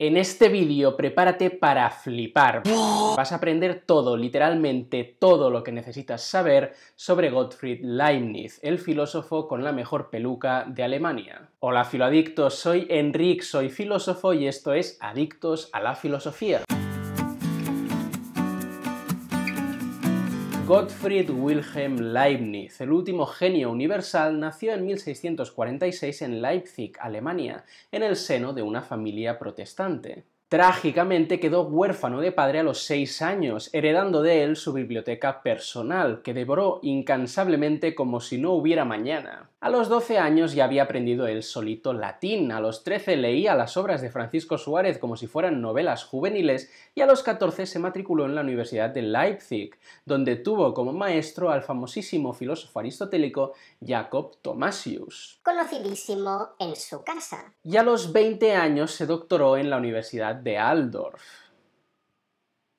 En este vídeo prepárate para flipar. Vas a aprender todo, literalmente todo lo que necesitas saber sobre Gottfried Leibniz, el filósofo con la mejor peluca de Alemania. Hola filoadictos, soy Enrique, soy filósofo y esto es Adictos a la Filosofía. Gottfried Wilhelm Leibniz, el último genio universal, nació en 1646 en Leipzig, Alemania, en el seno de una familia protestante. Trágicamente quedó huérfano de padre a los seis años, heredando de él su biblioteca personal, que devoró incansablemente como si no hubiera mañana. A los 12 años ya había aprendido el solito latín, a los 13 leía las obras de Francisco Suárez como si fueran novelas juveniles y a los 14 se matriculó en la Universidad de Leipzig, donde tuvo como maestro al famosísimo filósofo aristotélico Jacob Thomasius. Conocidísimo en su casa. Y a los 20 años se doctoró en la Universidad de Aldorf.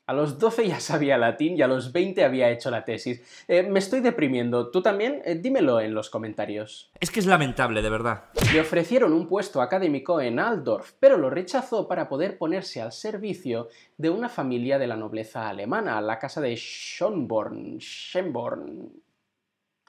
A los 12 ya sabía latín y a los 20 había hecho la tesis. Eh, me estoy deprimiendo. ¿Tú también? Eh, dímelo en los comentarios. Es que es lamentable, de verdad. Le ofrecieron un puesto académico en Aldorf, pero lo rechazó para poder ponerse al servicio de una familia de la nobleza alemana, la casa de Schönborn. Schönborn.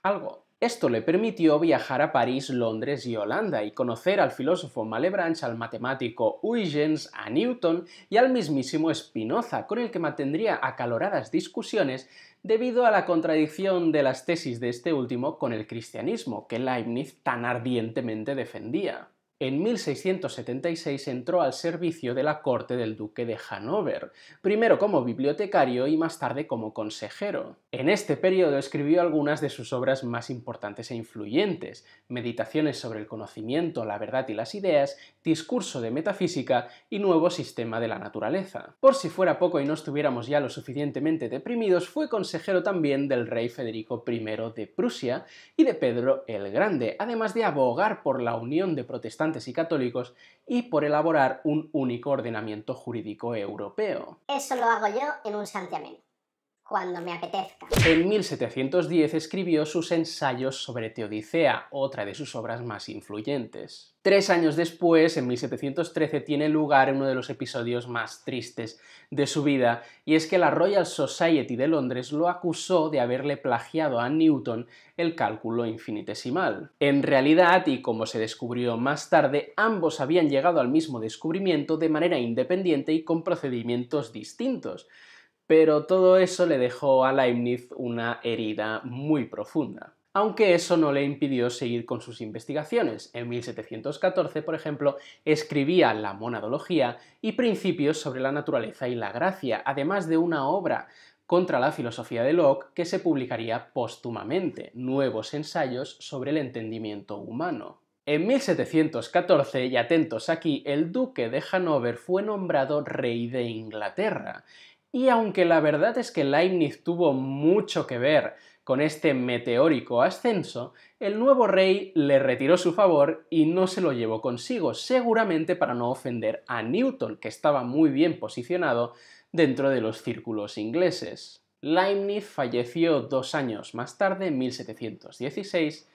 Algo. Esto le permitió viajar a París, Londres y Holanda y conocer al filósofo Malebranche, al matemático Huygens, a Newton y al mismísimo Spinoza, con el que mantendría acaloradas discusiones debido a la contradicción de las tesis de este último con el cristianismo, que Leibniz tan ardientemente defendía en 1676 entró al servicio de la corte del duque de Hanover, primero como bibliotecario y más tarde como consejero. En este periodo escribió algunas de sus obras más importantes e influyentes, Meditaciones sobre el conocimiento, la verdad y las ideas discurso de metafísica y nuevo sistema de la naturaleza. Por si fuera poco y no estuviéramos ya lo suficientemente deprimidos, fue consejero también del rey Federico I de Prusia y de Pedro el Grande, además de abogar por la unión de protestantes y católicos y por elaborar un único ordenamiento jurídico europeo. Eso lo hago yo en un santiamén cuando me apetezca. En 1710 escribió sus ensayos sobre Teodicea, otra de sus obras más influyentes. Tres años después, en 1713, tiene lugar uno de los episodios más tristes de su vida, y es que la Royal Society de Londres lo acusó de haberle plagiado a Newton el cálculo infinitesimal. En realidad, y como se descubrió más tarde, ambos habían llegado al mismo descubrimiento de manera independiente y con procedimientos distintos pero todo eso le dejó a Leibniz una herida muy profunda. Aunque eso no le impidió seguir con sus investigaciones. En 1714, por ejemplo, escribía La monadología y Principios sobre la naturaleza y la gracia, además de una obra contra la filosofía de Locke que se publicaría póstumamente, Nuevos ensayos sobre el entendimiento humano. En 1714, y atentos aquí, el duque de Hanover fue nombrado rey de Inglaterra, y aunque la verdad es que Leibniz tuvo mucho que ver con este meteórico ascenso, el nuevo rey le retiró su favor y no se lo llevó consigo, seguramente para no ofender a Newton, que estaba muy bien posicionado dentro de los círculos ingleses. Leibniz falleció dos años más tarde, en 1716,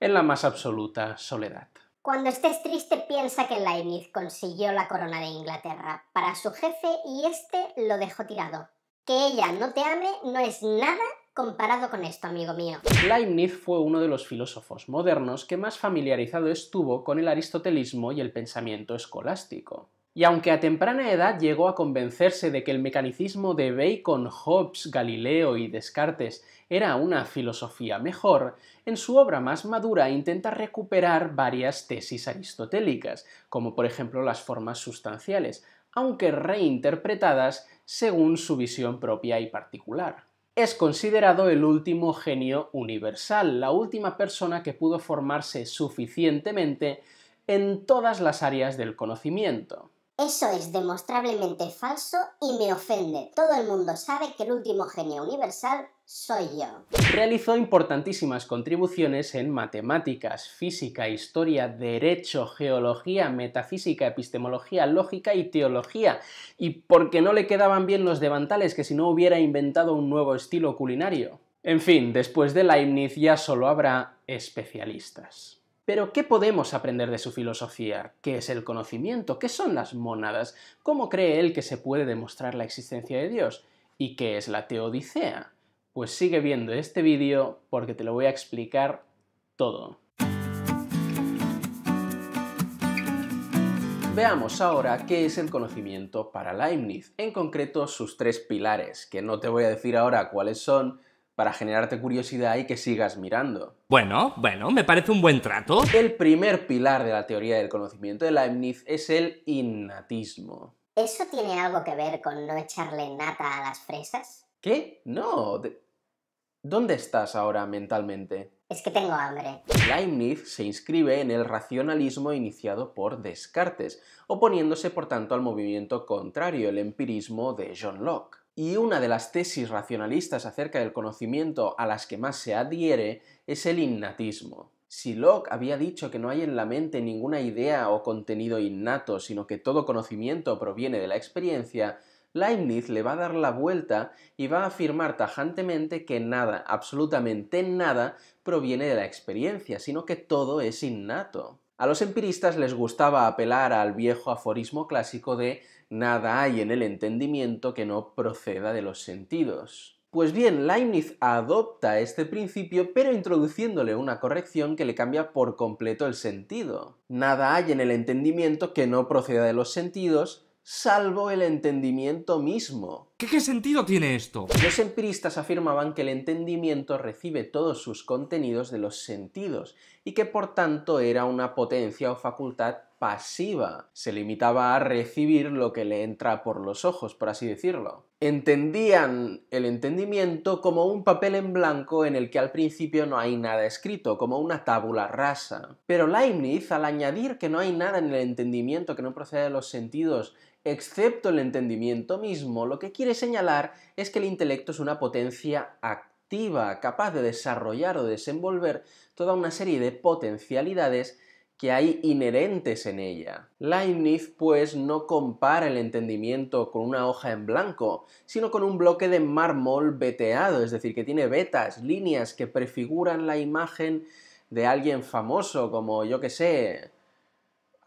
en la más absoluta soledad. Cuando estés triste piensa que Leibniz consiguió la corona de Inglaterra para su jefe y este lo dejó tirado. Que ella no te ame no es nada comparado con esto, amigo mío. Leibniz fue uno de los filósofos modernos que más familiarizado estuvo con el aristotelismo y el pensamiento escolástico. Y aunque a temprana edad llegó a convencerse de que el mecanicismo de Bacon, Hobbes, Galileo y Descartes era una filosofía mejor, en su obra más madura intenta recuperar varias tesis aristotélicas, como por ejemplo las formas sustanciales, aunque reinterpretadas según su visión propia y particular. Es considerado el último genio universal, la última persona que pudo formarse suficientemente en todas las áreas del conocimiento. Eso es demostrablemente falso y me ofende. Todo el mundo sabe que el último genio universal soy yo. Realizó importantísimas contribuciones en matemáticas, física, historia, derecho, geología, metafísica, epistemología, lógica y teología. Y porque no le quedaban bien los devantales, que si no hubiera inventado un nuevo estilo culinario. En fin, después de Leibniz ya solo habrá especialistas. Pero, ¿qué podemos aprender de su filosofía? ¿Qué es el conocimiento? ¿Qué son las monadas? ¿Cómo cree él que se puede demostrar la existencia de Dios? ¿Y qué es la teodicea? Pues sigue viendo este vídeo porque te lo voy a explicar todo. Veamos ahora qué es el conocimiento para Leibniz, en concreto sus tres pilares, que no te voy a decir ahora cuáles son, para generarte curiosidad y que sigas mirando. Bueno, bueno, me parece un buen trato. El primer pilar de la teoría del conocimiento de Leibniz es el innatismo. ¿Eso tiene algo que ver con no echarle nata a las fresas? ¿Qué? No. ¿Dónde estás ahora mentalmente? Es que tengo hambre. Leibniz se inscribe en el racionalismo iniciado por Descartes, oponiéndose por tanto al movimiento contrario, el empirismo de John Locke. Y una de las tesis racionalistas acerca del conocimiento a las que más se adhiere es el innatismo. Si Locke había dicho que no hay en la mente ninguna idea o contenido innato, sino que todo conocimiento proviene de la experiencia, Leibniz le va a dar la vuelta y va a afirmar tajantemente que nada, absolutamente nada, proviene de la experiencia, sino que todo es innato. A los empiristas les gustaba apelar al viejo aforismo clásico de nada hay en el entendimiento que no proceda de los sentidos. Pues bien, Leibniz adopta este principio pero introduciéndole una corrección que le cambia por completo el sentido. Nada hay en el entendimiento que no proceda de los sentidos salvo el entendimiento mismo. ¿Qué, sentido tiene esto? Los empiristas afirmaban que el entendimiento recibe todos sus contenidos de los sentidos y que por tanto era una potencia o facultad pasiva. Se limitaba a recibir lo que le entra por los ojos, por así decirlo. Entendían el entendimiento como un papel en blanco en el que al principio no hay nada escrito, como una tábula rasa. Pero Leibniz, al añadir que no hay nada en el entendimiento que no proceda de los sentidos excepto el entendimiento mismo, lo que quiere señalar es que el intelecto es una potencia activa, capaz de desarrollar o desenvolver toda una serie de potencialidades que hay inherentes en ella. Leibniz, pues, no compara el entendimiento con una hoja en blanco, sino con un bloque de mármol veteado, es decir, que tiene vetas, líneas que prefiguran la imagen de alguien famoso, como yo que sé,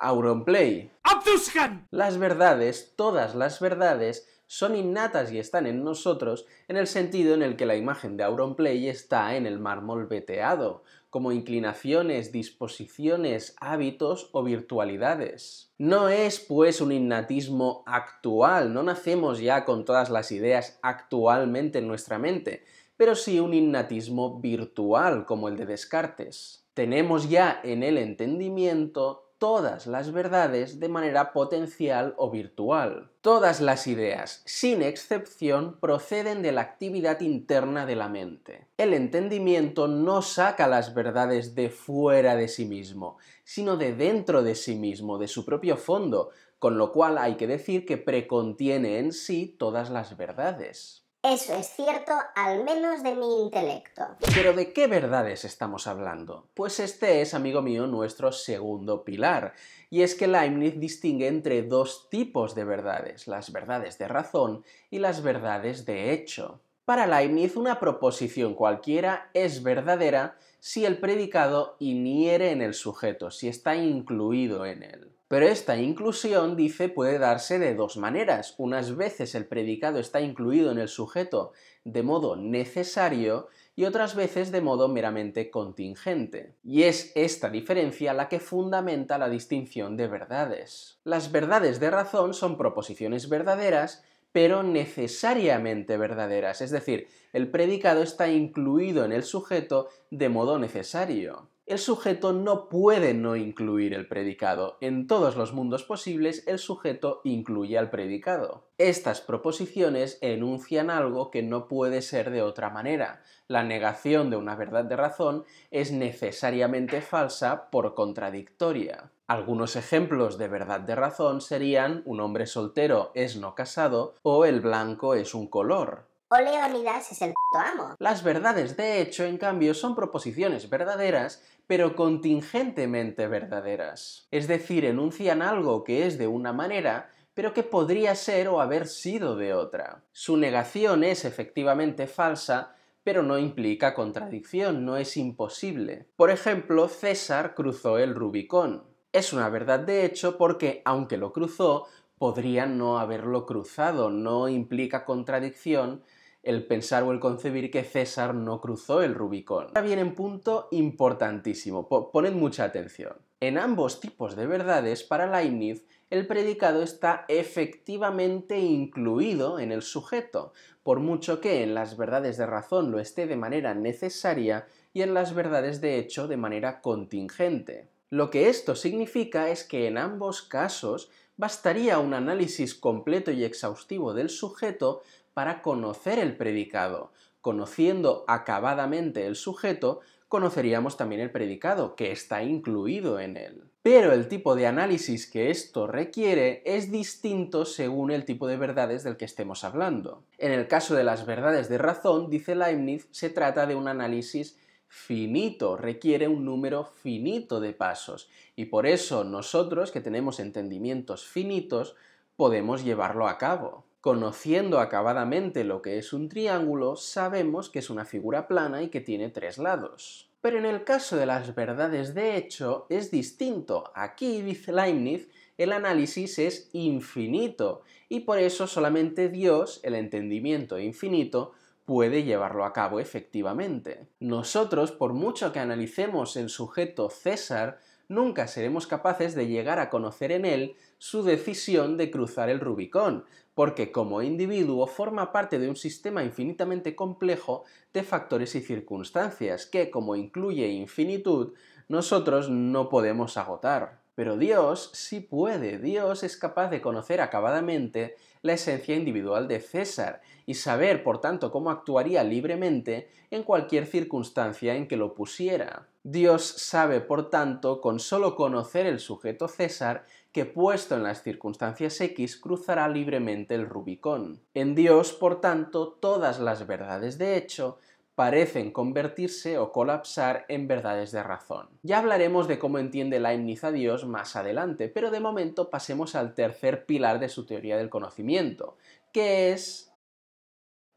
Auronplay. ¡Abduzcan! Las verdades, todas las verdades, son innatas y están en nosotros en el sentido en el que la imagen de Auronplay está en el mármol veteado, como inclinaciones, disposiciones, hábitos o virtualidades. No es, pues, un innatismo actual, no nacemos ya con todas las ideas actualmente en nuestra mente, pero sí un innatismo virtual, como el de Descartes. Tenemos ya en el entendimiento todas las verdades de manera potencial o virtual. Todas las ideas, sin excepción, proceden de la actividad interna de la mente. El entendimiento no saca las verdades de fuera de sí mismo, sino de dentro de sí mismo, de su propio fondo, con lo cual hay que decir que precontiene en sí todas las verdades. Eso es cierto, al menos de mi intelecto. Pero ¿de qué verdades estamos hablando? Pues este es, amigo mío, nuestro segundo pilar. Y es que Leibniz distingue entre dos tipos de verdades, las verdades de razón y las verdades de hecho. Para Leibniz, una proposición cualquiera es verdadera si el predicado inhiere en el sujeto, si está incluido en él. Pero esta inclusión, dice, puede darse de dos maneras. Unas veces el predicado está incluido en el sujeto de modo necesario y otras veces de modo meramente contingente. Y es esta diferencia la que fundamenta la distinción de verdades. Las verdades de razón son proposiciones verdaderas pero necesariamente verdaderas, es decir, el predicado está incluido en el sujeto de modo necesario el sujeto no puede no incluir el predicado. En todos los mundos posibles, el sujeto incluye al predicado. Estas proposiciones enuncian algo que no puede ser de otra manera. La negación de una verdad de razón es necesariamente falsa por contradictoria. Algunos ejemplos de verdad de razón serían un hombre soltero es no casado o el blanco es un color. O Leonidas es el amo. Las verdades de hecho, en cambio, son proposiciones verdaderas pero contingentemente verdaderas. Es decir, enuncian algo que es de una manera, pero que podría ser o haber sido de otra. Su negación es efectivamente falsa, pero no implica contradicción, no es imposible. Por ejemplo, César cruzó el Rubicón. Es una verdad de hecho porque, aunque lo cruzó, podría no haberlo cruzado, no implica contradicción, el pensar o el concebir que César no cruzó el Rubicón. Ahora viene un punto importantísimo, poned mucha atención. En ambos tipos de verdades, para Leibniz, el predicado está efectivamente incluido en el sujeto, por mucho que en las verdades de razón lo esté de manera necesaria y en las verdades de hecho de manera contingente. Lo que esto significa es que en ambos casos bastaría un análisis completo y exhaustivo del sujeto para conocer el predicado. Conociendo acabadamente el sujeto, conoceríamos también el predicado, que está incluido en él. Pero el tipo de análisis que esto requiere es distinto según el tipo de verdades del que estemos hablando. En el caso de las verdades de razón, dice Leibniz, se trata de un análisis finito, requiere un número finito de pasos. Y por eso nosotros, que tenemos entendimientos finitos, podemos llevarlo a cabo. Conociendo acabadamente lo que es un triángulo, sabemos que es una figura plana y que tiene tres lados. Pero en el caso de las verdades de hecho es distinto. Aquí, dice Leibniz, el análisis es infinito y por eso solamente Dios, el entendimiento infinito, puede llevarlo a cabo efectivamente. Nosotros, por mucho que analicemos el sujeto César, nunca seremos capaces de llegar a conocer en él su decisión de cruzar el Rubicón, porque como individuo forma parte de un sistema infinitamente complejo de factores y circunstancias que, como incluye infinitud, nosotros no podemos agotar. Pero Dios sí puede, Dios es capaz de conocer acabadamente la esencia individual de César y saber, por tanto, cómo actuaría libremente en cualquier circunstancia en que lo pusiera. Dios sabe, por tanto, con solo conocer el sujeto César, que puesto en las circunstancias X cruzará libremente el Rubicón. En Dios, por tanto, todas las verdades de hecho parecen convertirse o colapsar en verdades de razón. Ya hablaremos de cómo entiende Leibniz a Dios más adelante, pero de momento pasemos al tercer pilar de su teoría del conocimiento, que es...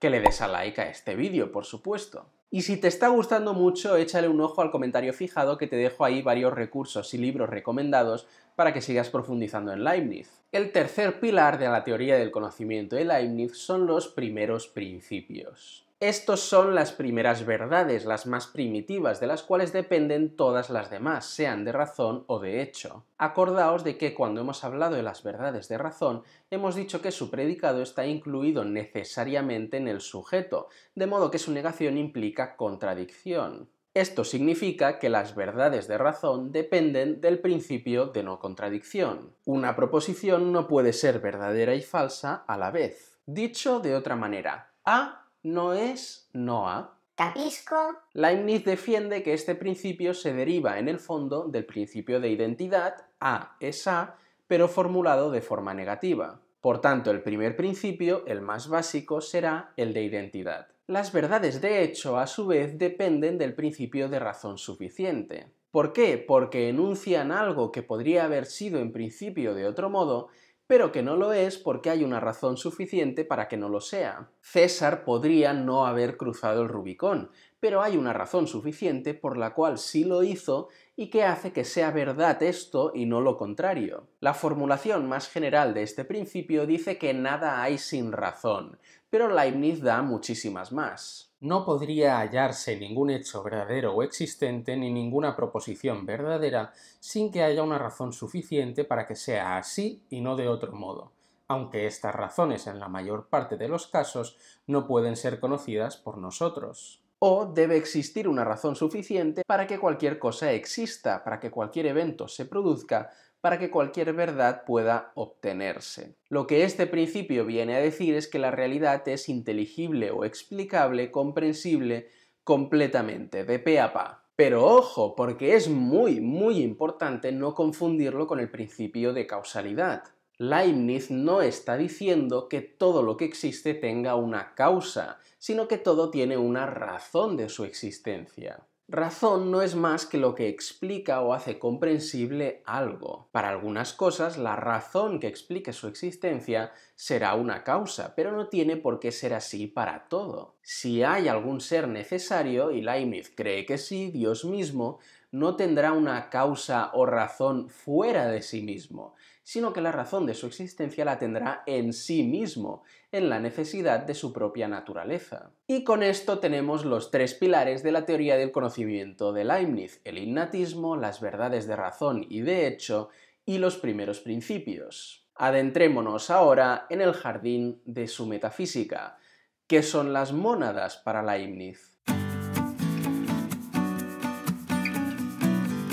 que le des a like a este vídeo, por supuesto. Y si te está gustando mucho, échale un ojo al comentario fijado que te dejo ahí varios recursos y libros recomendados para que sigas profundizando en Leibniz. El tercer pilar de la teoría del conocimiento de Leibniz son los primeros principios. Estos son las primeras verdades, las más primitivas, de las cuales dependen todas las demás, sean de razón o de hecho. Acordaos de que cuando hemos hablado de las verdades de razón, hemos dicho que su predicado está incluido necesariamente en el sujeto, de modo que su negación implica contradicción. Esto significa que las verdades de razón dependen del principio de no contradicción. Una proposición no puede ser verdadera y falsa a la vez. Dicho de otra manera, A no es Noa. Capisco. Leibniz defiende que este principio se deriva en el fondo del principio de identidad, A es A, pero formulado de forma negativa. Por tanto, el primer principio, el más básico, será el de identidad. Las verdades de hecho, a su vez, dependen del principio de razón suficiente. ¿Por qué? Porque enuncian algo que podría haber sido en principio de otro modo pero que no lo es porque hay una razón suficiente para que no lo sea. César podría no haber cruzado el Rubicón, pero hay una razón suficiente por la cual sí lo hizo y que hace que sea verdad esto y no lo contrario. La formulación más general de este principio dice que nada hay sin razón, pero Leibniz da muchísimas más. No podría hallarse ningún hecho verdadero o existente ni ninguna proposición verdadera sin que haya una razón suficiente para que sea así y no de otro modo, aunque estas razones en la mayor parte de los casos no pueden ser conocidas por nosotros. O debe existir una razón suficiente para que cualquier cosa exista, para que cualquier evento se produzca, para que cualquier verdad pueda obtenerse. Lo que este principio viene a decir es que la realidad es inteligible o explicable, comprensible completamente, de pe a pa. Pero ojo, porque es muy, muy importante no confundirlo con el principio de causalidad. Leibniz no está diciendo que todo lo que existe tenga una causa, sino que todo tiene una razón de su existencia. Razón no es más que lo que explica o hace comprensible algo. Para algunas cosas, la razón que explique su existencia será una causa, pero no tiene por qué ser así para todo. Si hay algún ser necesario, y Leibniz cree que sí, Dios mismo, no tendrá una causa o razón fuera de sí mismo, sino que la razón de su existencia la tendrá en sí mismo, en la necesidad de su propia naturaleza. Y con esto tenemos los tres pilares de la teoría del conocimiento de Leibniz, el innatismo, las verdades de razón y de hecho, y los primeros principios. Adentrémonos ahora en el jardín de su metafísica. que son las mónadas para Leibniz?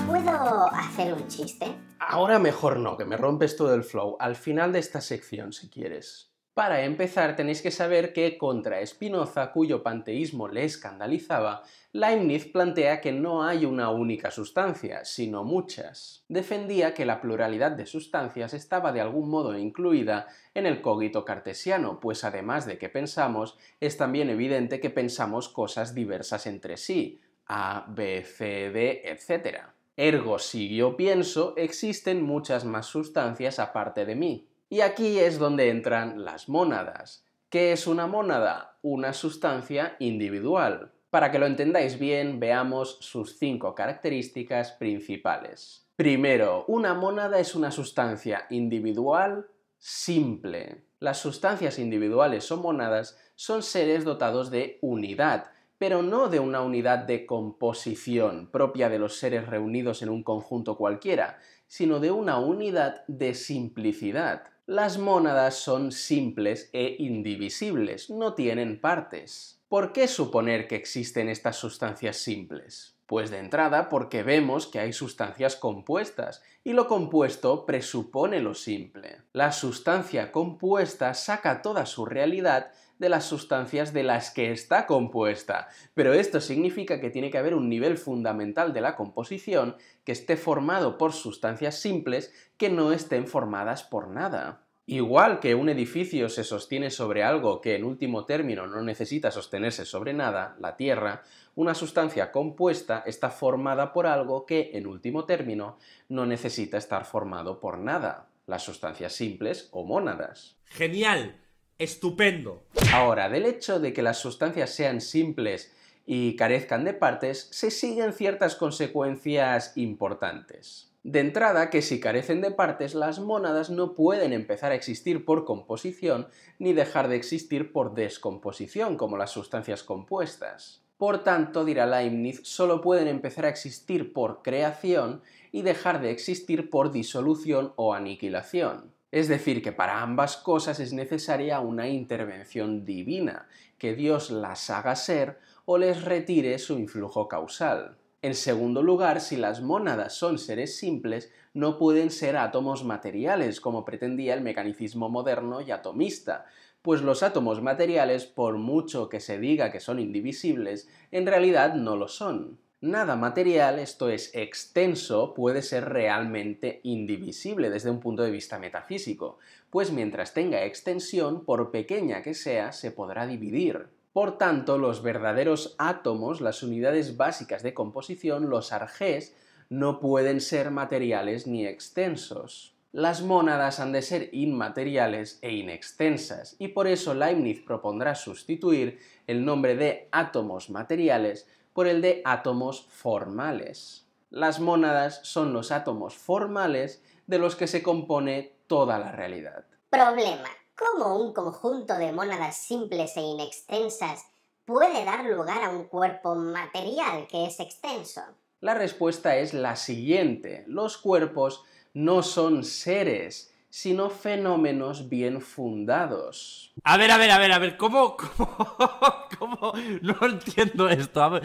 ¿Puedo hacer un chiste? Ahora mejor no, que me rompes todo el flow. Al final de esta sección, si quieres. Para empezar, tenéis que saber que contra Spinoza, cuyo panteísmo le escandalizaba, Leibniz plantea que no hay una única sustancia, sino muchas. Defendía que la pluralidad de sustancias estaba de algún modo incluida en el cogito cartesiano, pues además de que pensamos, es también evidente que pensamos cosas diversas entre sí, A, B, C, D, etc. Ergo, si yo pienso, existen muchas más sustancias aparte de mí. Y aquí es donde entran las mónadas. ¿Qué es una mónada? Una sustancia individual. Para que lo entendáis bien, veamos sus cinco características principales. Primero, una mónada es una sustancia individual simple. Las sustancias individuales o mónadas, son seres dotados de unidad, pero no de una unidad de composición propia de los seres reunidos en un conjunto cualquiera, sino de una unidad de simplicidad. Las mónadas son simples e indivisibles, no tienen partes. ¿Por qué suponer que existen estas sustancias simples? Pues de entrada porque vemos que hay sustancias compuestas, y lo compuesto presupone lo simple. La sustancia compuesta saca toda su realidad de las sustancias de las que está compuesta. Pero esto significa que tiene que haber un nivel fundamental de la composición que esté formado por sustancias simples que no estén formadas por nada. Igual que un edificio se sostiene sobre algo que en último término no necesita sostenerse sobre nada, la Tierra, una sustancia compuesta está formada por algo que en último término no necesita estar formado por nada, las sustancias simples o mónadas. Genial estupendo. Ahora, del hecho de que las sustancias sean simples y carezcan de partes, se siguen ciertas consecuencias importantes. De entrada, que si carecen de partes, las mónadas no pueden empezar a existir por composición ni dejar de existir por descomposición, como las sustancias compuestas. Por tanto, dirá Leibniz, solo pueden empezar a existir por creación y dejar de existir por disolución o aniquilación. Es decir, que para ambas cosas es necesaria una intervención divina, que Dios las haga ser o les retire su influjo causal. En segundo lugar, si las mónadas son seres simples, no pueden ser átomos materiales, como pretendía el mecanicismo moderno y atomista, pues los átomos materiales, por mucho que se diga que son indivisibles, en realidad no lo son nada material, esto es extenso, puede ser realmente indivisible desde un punto de vista metafísico, pues mientras tenga extensión, por pequeña que sea, se podrá dividir. Por tanto, los verdaderos átomos, las unidades básicas de composición, los argés, no pueden ser materiales ni extensos. Las mónadas han de ser inmateriales e inextensas, y por eso Leibniz propondrá sustituir el nombre de átomos materiales por el de átomos formales. Las mónadas son los átomos formales de los que se compone toda la realidad. Problema. ¿Cómo un conjunto de mónadas simples e inextensas puede dar lugar a un cuerpo material que es extenso? La respuesta es la siguiente. Los cuerpos no son seres, sino fenómenos bien fundados. A ver, a ver, a ver, a ver, ¿cómo? ¿Cómo? cómo? No entiendo esto.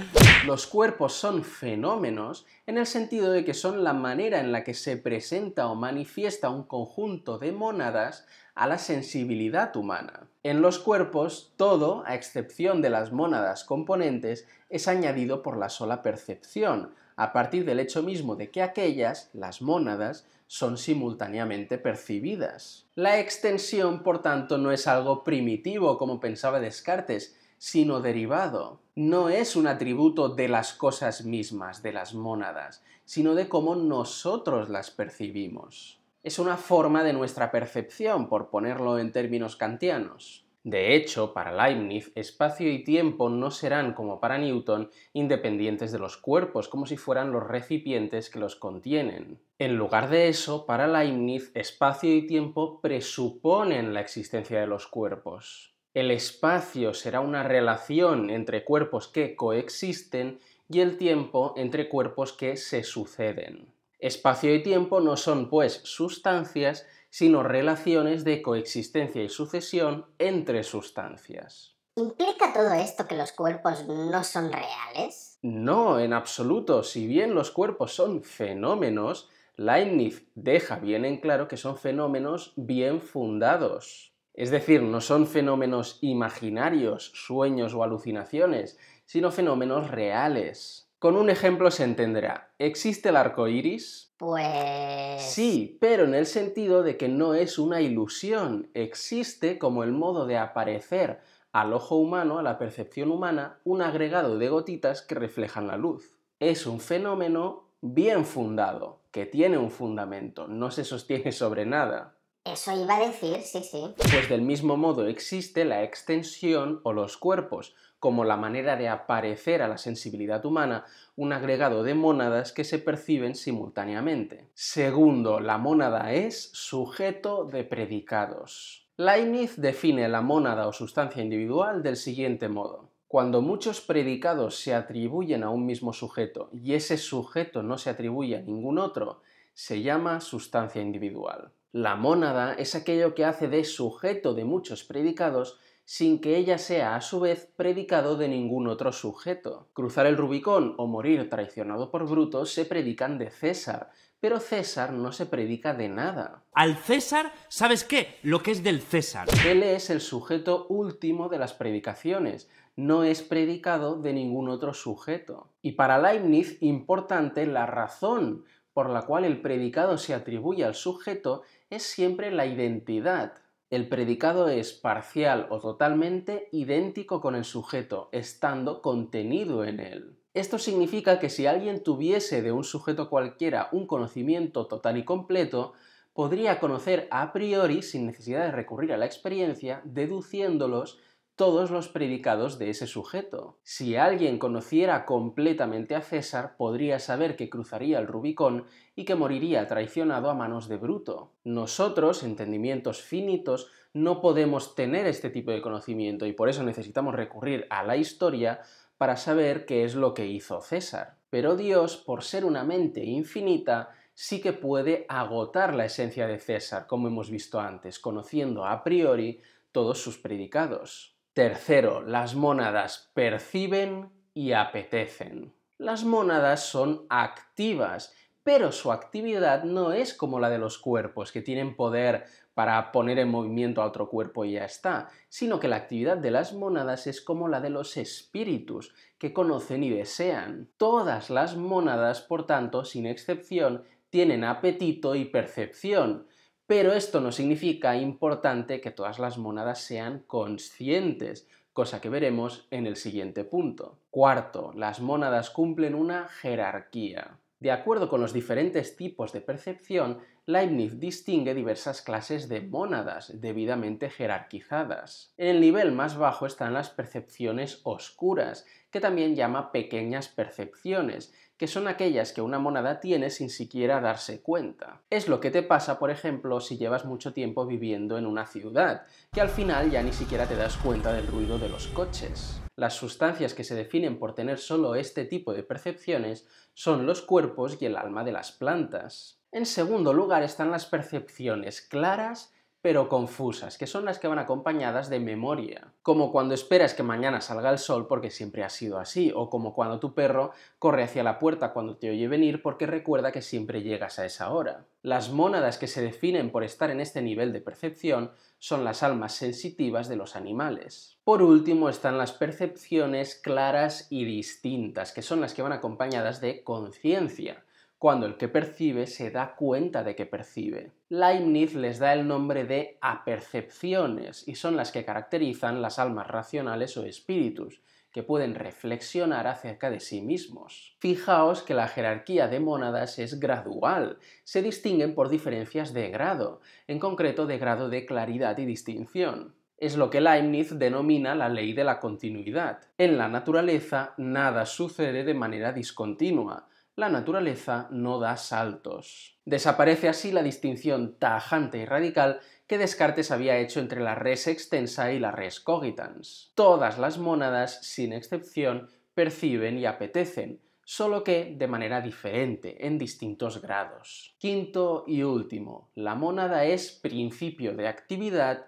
Los cuerpos son fenómenos en el sentido de que son la manera en la que se presenta o manifiesta un conjunto de mónadas a la sensibilidad humana. En los cuerpos, todo, a excepción de las mónadas componentes, es añadido por la sola percepción, a partir del hecho mismo de que aquellas, las mónadas, son simultáneamente percibidas. La extensión, por tanto, no es algo primitivo, como pensaba Descartes, sino derivado. No es un atributo de las cosas mismas, de las mónadas, sino de cómo nosotros las percibimos. Es una forma de nuestra percepción, por ponerlo en términos kantianos. De hecho, para Leibniz, espacio y tiempo no serán, como para Newton, independientes de los cuerpos, como si fueran los recipientes que los contienen. En lugar de eso, para Leibniz, espacio y tiempo presuponen la existencia de los cuerpos. El espacio será una relación entre cuerpos que coexisten y el tiempo entre cuerpos que se suceden. Espacio y tiempo no son, pues, sustancias, sino relaciones de coexistencia y sucesión entre sustancias. ¿Implica todo esto que los cuerpos no son reales? No, en absoluto. Si bien los cuerpos son fenómenos, Leibniz deja bien en claro que son fenómenos bien fundados. Es decir, no son fenómenos imaginarios, sueños o alucinaciones, sino fenómenos reales. Con un ejemplo se entenderá. ¿Existe el arco iris? Pues. Sí, pero en el sentido de que no es una ilusión. Existe como el modo de aparecer al ojo humano, a la percepción humana, un agregado de gotitas que reflejan la luz. Es un fenómeno bien fundado, que tiene un fundamento, no se sostiene sobre nada. Eso iba a decir, sí, sí. Pues del mismo modo existe la extensión o los cuerpos, como la manera de aparecer a la sensibilidad humana un agregado de mónadas que se perciben simultáneamente. Segundo, la mónada es sujeto de predicados. Leibniz define la mónada o sustancia individual del siguiente modo. Cuando muchos predicados se atribuyen a un mismo sujeto y ese sujeto no se atribuye a ningún otro, se llama sustancia individual. La mónada es aquello que hace de sujeto de muchos predicados sin que ella sea a su vez predicado de ningún otro sujeto. Cruzar el Rubicón o morir traicionado por Bruto se predican de César, pero César no se predica de nada. Al César, ¿sabes qué? Lo que es del César. Él es el sujeto último de las predicaciones, no es predicado de ningún otro sujeto. Y para Leibniz, importante la razón por la cual el predicado se atribuye al sujeto es siempre la identidad. El predicado es parcial o totalmente idéntico con el sujeto, estando contenido en él. Esto significa que si alguien tuviese de un sujeto cualquiera un conocimiento total y completo, podría conocer a priori, sin necesidad de recurrir a la experiencia, deduciéndolos todos los predicados de ese sujeto. Si alguien conociera completamente a César, podría saber que cruzaría el Rubicón y que moriría traicionado a manos de Bruto. Nosotros, entendimientos finitos, no podemos tener este tipo de conocimiento y por eso necesitamos recurrir a la historia para saber qué es lo que hizo César. Pero Dios, por ser una mente infinita, sí que puede agotar la esencia de César, como hemos visto antes, conociendo a priori todos sus predicados. Tercero, las mónadas perciben y apetecen. Las mónadas son activas, pero su actividad no es como la de los cuerpos, que tienen poder para poner en movimiento a otro cuerpo y ya está, sino que la actividad de las mónadas es como la de los espíritus, que conocen y desean. Todas las mónadas, por tanto, sin excepción, tienen apetito y percepción, pero esto no significa importante que todas las monadas sean conscientes, cosa que veremos en el siguiente punto. Cuarto, las monadas cumplen una jerarquía. De acuerdo con los diferentes tipos de percepción, Leibniz distingue diversas clases de mónadas debidamente jerarquizadas. En el nivel más bajo están las percepciones oscuras, que también llama pequeñas percepciones, que son aquellas que una monada tiene sin siquiera darse cuenta. Es lo que te pasa, por ejemplo, si llevas mucho tiempo viviendo en una ciudad, que al final ya ni siquiera te das cuenta del ruido de los coches. Las sustancias que se definen por tener solo este tipo de percepciones son los cuerpos y el alma de las plantas. En segundo lugar están las percepciones claras pero confusas, que son las que van acompañadas de memoria, como cuando esperas que mañana salga el sol porque siempre ha sido así, o como cuando tu perro corre hacia la puerta cuando te oye venir porque recuerda que siempre llegas a esa hora. Las mónadas que se definen por estar en este nivel de percepción son las almas sensitivas de los animales. Por último están las percepciones claras y distintas, que son las que van acompañadas de conciencia, cuando el que percibe se da cuenta de que percibe. Leibniz les da el nombre de apercepciones y son las que caracterizan las almas racionales o espíritus, que pueden reflexionar acerca de sí mismos. Fijaos que la jerarquía de mónadas es gradual, se distinguen por diferencias de grado, en concreto de grado de claridad y distinción. Es lo que Leibniz denomina la ley de la continuidad. En la naturaleza nada sucede de manera discontinua, la naturaleza no da saltos. Desaparece así la distinción tajante y radical que Descartes había hecho entre la res extensa y la res cogitans. Todas las mónadas, sin excepción, perciben y apetecen, solo que de manera diferente, en distintos grados. Quinto y último, la mónada es principio de actividad,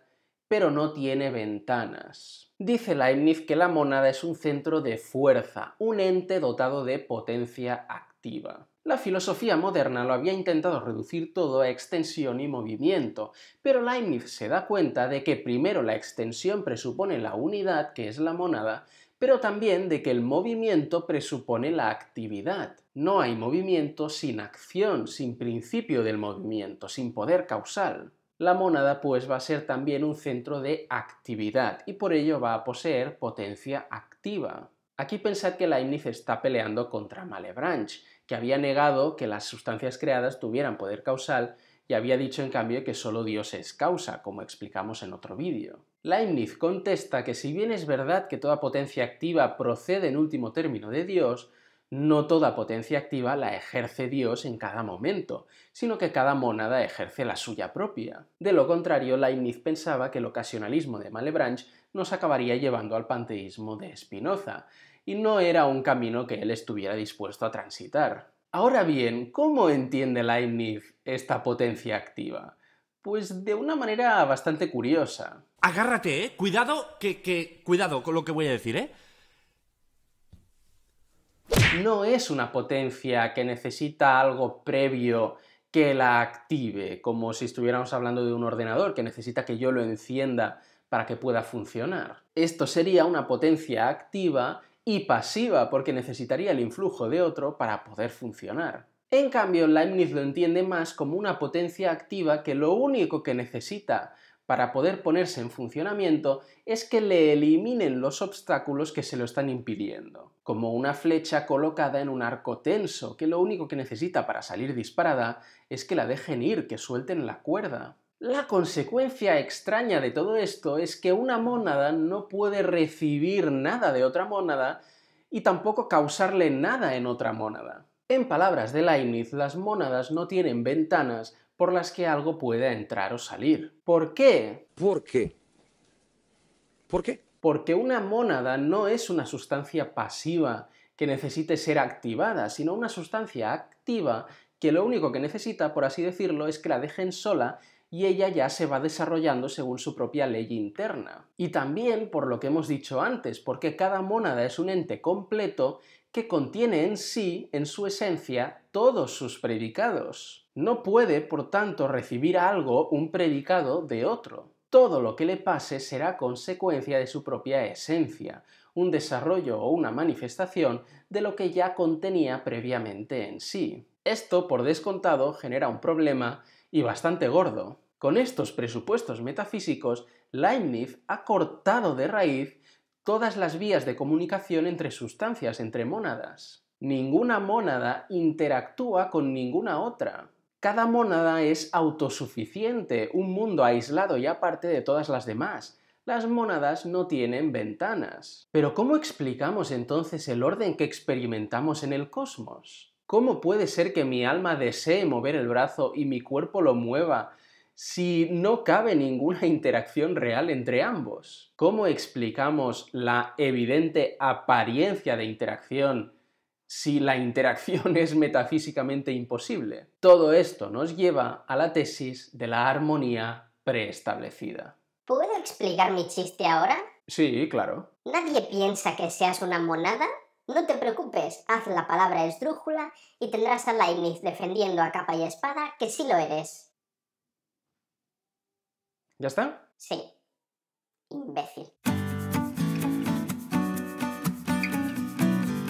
pero no tiene ventanas. Dice Leibniz que la mónada es un centro de fuerza, un ente dotado de potencia activa. La filosofía moderna lo había intentado reducir todo a extensión y movimiento, pero Leibniz se da cuenta de que primero la extensión presupone la unidad, que es la monada, pero también de que el movimiento presupone la actividad. No hay movimiento sin acción, sin principio del movimiento, sin poder causal. La mónada pues va a ser también un centro de actividad y por ello va a poseer potencia activa. Aquí pensad que Leibniz está peleando contra Malebranche, que había negado que las sustancias creadas tuvieran poder causal y había dicho en cambio que solo Dios es causa, como explicamos en otro vídeo. Leibniz contesta que si bien es verdad que toda potencia activa procede en último término de Dios, no toda potencia activa la ejerce Dios en cada momento, sino que cada mónada ejerce la suya propia. De lo contrario, Leibniz pensaba que el ocasionalismo de Malebranche nos acabaría llevando al panteísmo de Spinoza, y no era un camino que él estuviera dispuesto a transitar. Ahora bien, ¿cómo entiende Leibniz esta potencia activa? Pues de una manera bastante curiosa. Agárrate, eh. Cuidado, que, que. Cuidado con lo que voy a decir, eh. No es una potencia que necesita algo previo que la active, como si estuviéramos hablando de un ordenador que necesita que yo lo encienda para que pueda funcionar. Esto sería una potencia activa y pasiva porque necesitaría el influjo de otro para poder funcionar. En cambio, Leibniz lo entiende más como una potencia activa que lo único que necesita para poder ponerse en funcionamiento es que le eliminen los obstáculos que se lo están impidiendo, como una flecha colocada en un arco tenso, que lo único que necesita para salir disparada es que la dejen ir, que suelten la cuerda. La consecuencia extraña de todo esto es que una mónada no puede recibir nada de otra mónada y tampoco causarle nada en otra mónada. En palabras de Leibniz, las mónadas no tienen ventanas por las que algo pueda entrar o salir. ¿Por qué? ¿Por qué? ¿Por qué? Porque una mónada no es una sustancia pasiva que necesite ser activada, sino una sustancia activa que lo único que necesita, por así decirlo, es que la dejen sola y ella ya se va desarrollando según su propia ley interna. Y también por lo que hemos dicho antes, porque cada mónada es un ente completo que contiene en sí, en su esencia, todos sus predicados. No puede, por tanto, recibir algo, un predicado, de otro. Todo lo que le pase será consecuencia de su propia esencia, un desarrollo o una manifestación de lo que ya contenía previamente en sí. Esto, por descontado, genera un problema y bastante gordo. Con estos presupuestos metafísicos, Leibniz ha cortado de raíz todas las vías de comunicación entre sustancias, entre mónadas. Ninguna mónada interactúa con ninguna otra. Cada mónada es autosuficiente, un mundo aislado y aparte de todas las demás. Las mónadas no tienen ventanas. Pero ¿cómo explicamos entonces el orden que experimentamos en el cosmos? ¿Cómo puede ser que mi alma desee mover el brazo y mi cuerpo lo mueva si no cabe ninguna interacción real entre ambos? ¿Cómo explicamos la evidente apariencia de interacción si la interacción es metafísicamente imposible? Todo esto nos lleva a la tesis de la armonía preestablecida. ¿Puedo explicar mi chiste ahora? Sí, claro. ¿Nadie piensa que seas una monada no te preocupes, haz la palabra esdrújula y tendrás a Leibniz defendiendo a capa y espada que sí lo eres. ¿Ya está? Sí. Imbécil.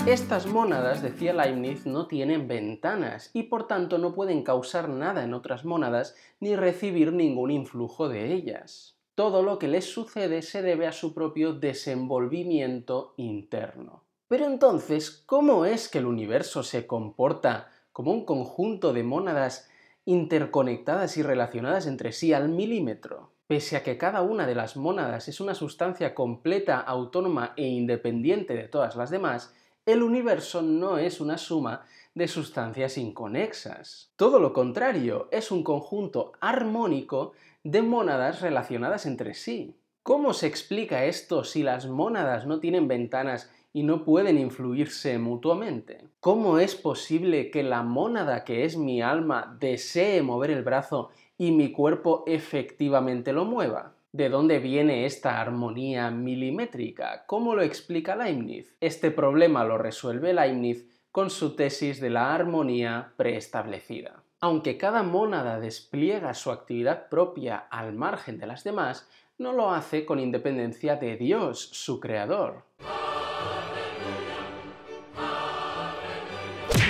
Estas monadas, decía Leibniz, no tienen ventanas y por tanto no pueden causar nada en otras monadas ni recibir ningún influjo de ellas. Todo lo que les sucede se debe a su propio desenvolvimiento interno. Pero entonces, ¿cómo es que el universo se comporta como un conjunto de mónadas interconectadas y relacionadas entre sí al milímetro? Pese a que cada una de las mónadas es una sustancia completa, autónoma e independiente de todas las demás, el universo no es una suma de sustancias inconexas. Todo lo contrario, es un conjunto armónico de mónadas relacionadas entre sí. ¿Cómo se explica esto si las mónadas no tienen ventanas y no pueden influirse mutuamente. ¿Cómo es posible que la mónada que es mi alma desee mover el brazo y mi cuerpo efectivamente lo mueva? ¿De dónde viene esta armonía milimétrica? ¿Cómo lo explica Leibniz? Este problema lo resuelve Leibniz con su tesis de la armonía preestablecida. Aunque cada mónada despliega su actividad propia al margen de las demás, no lo hace con independencia de Dios, su creador.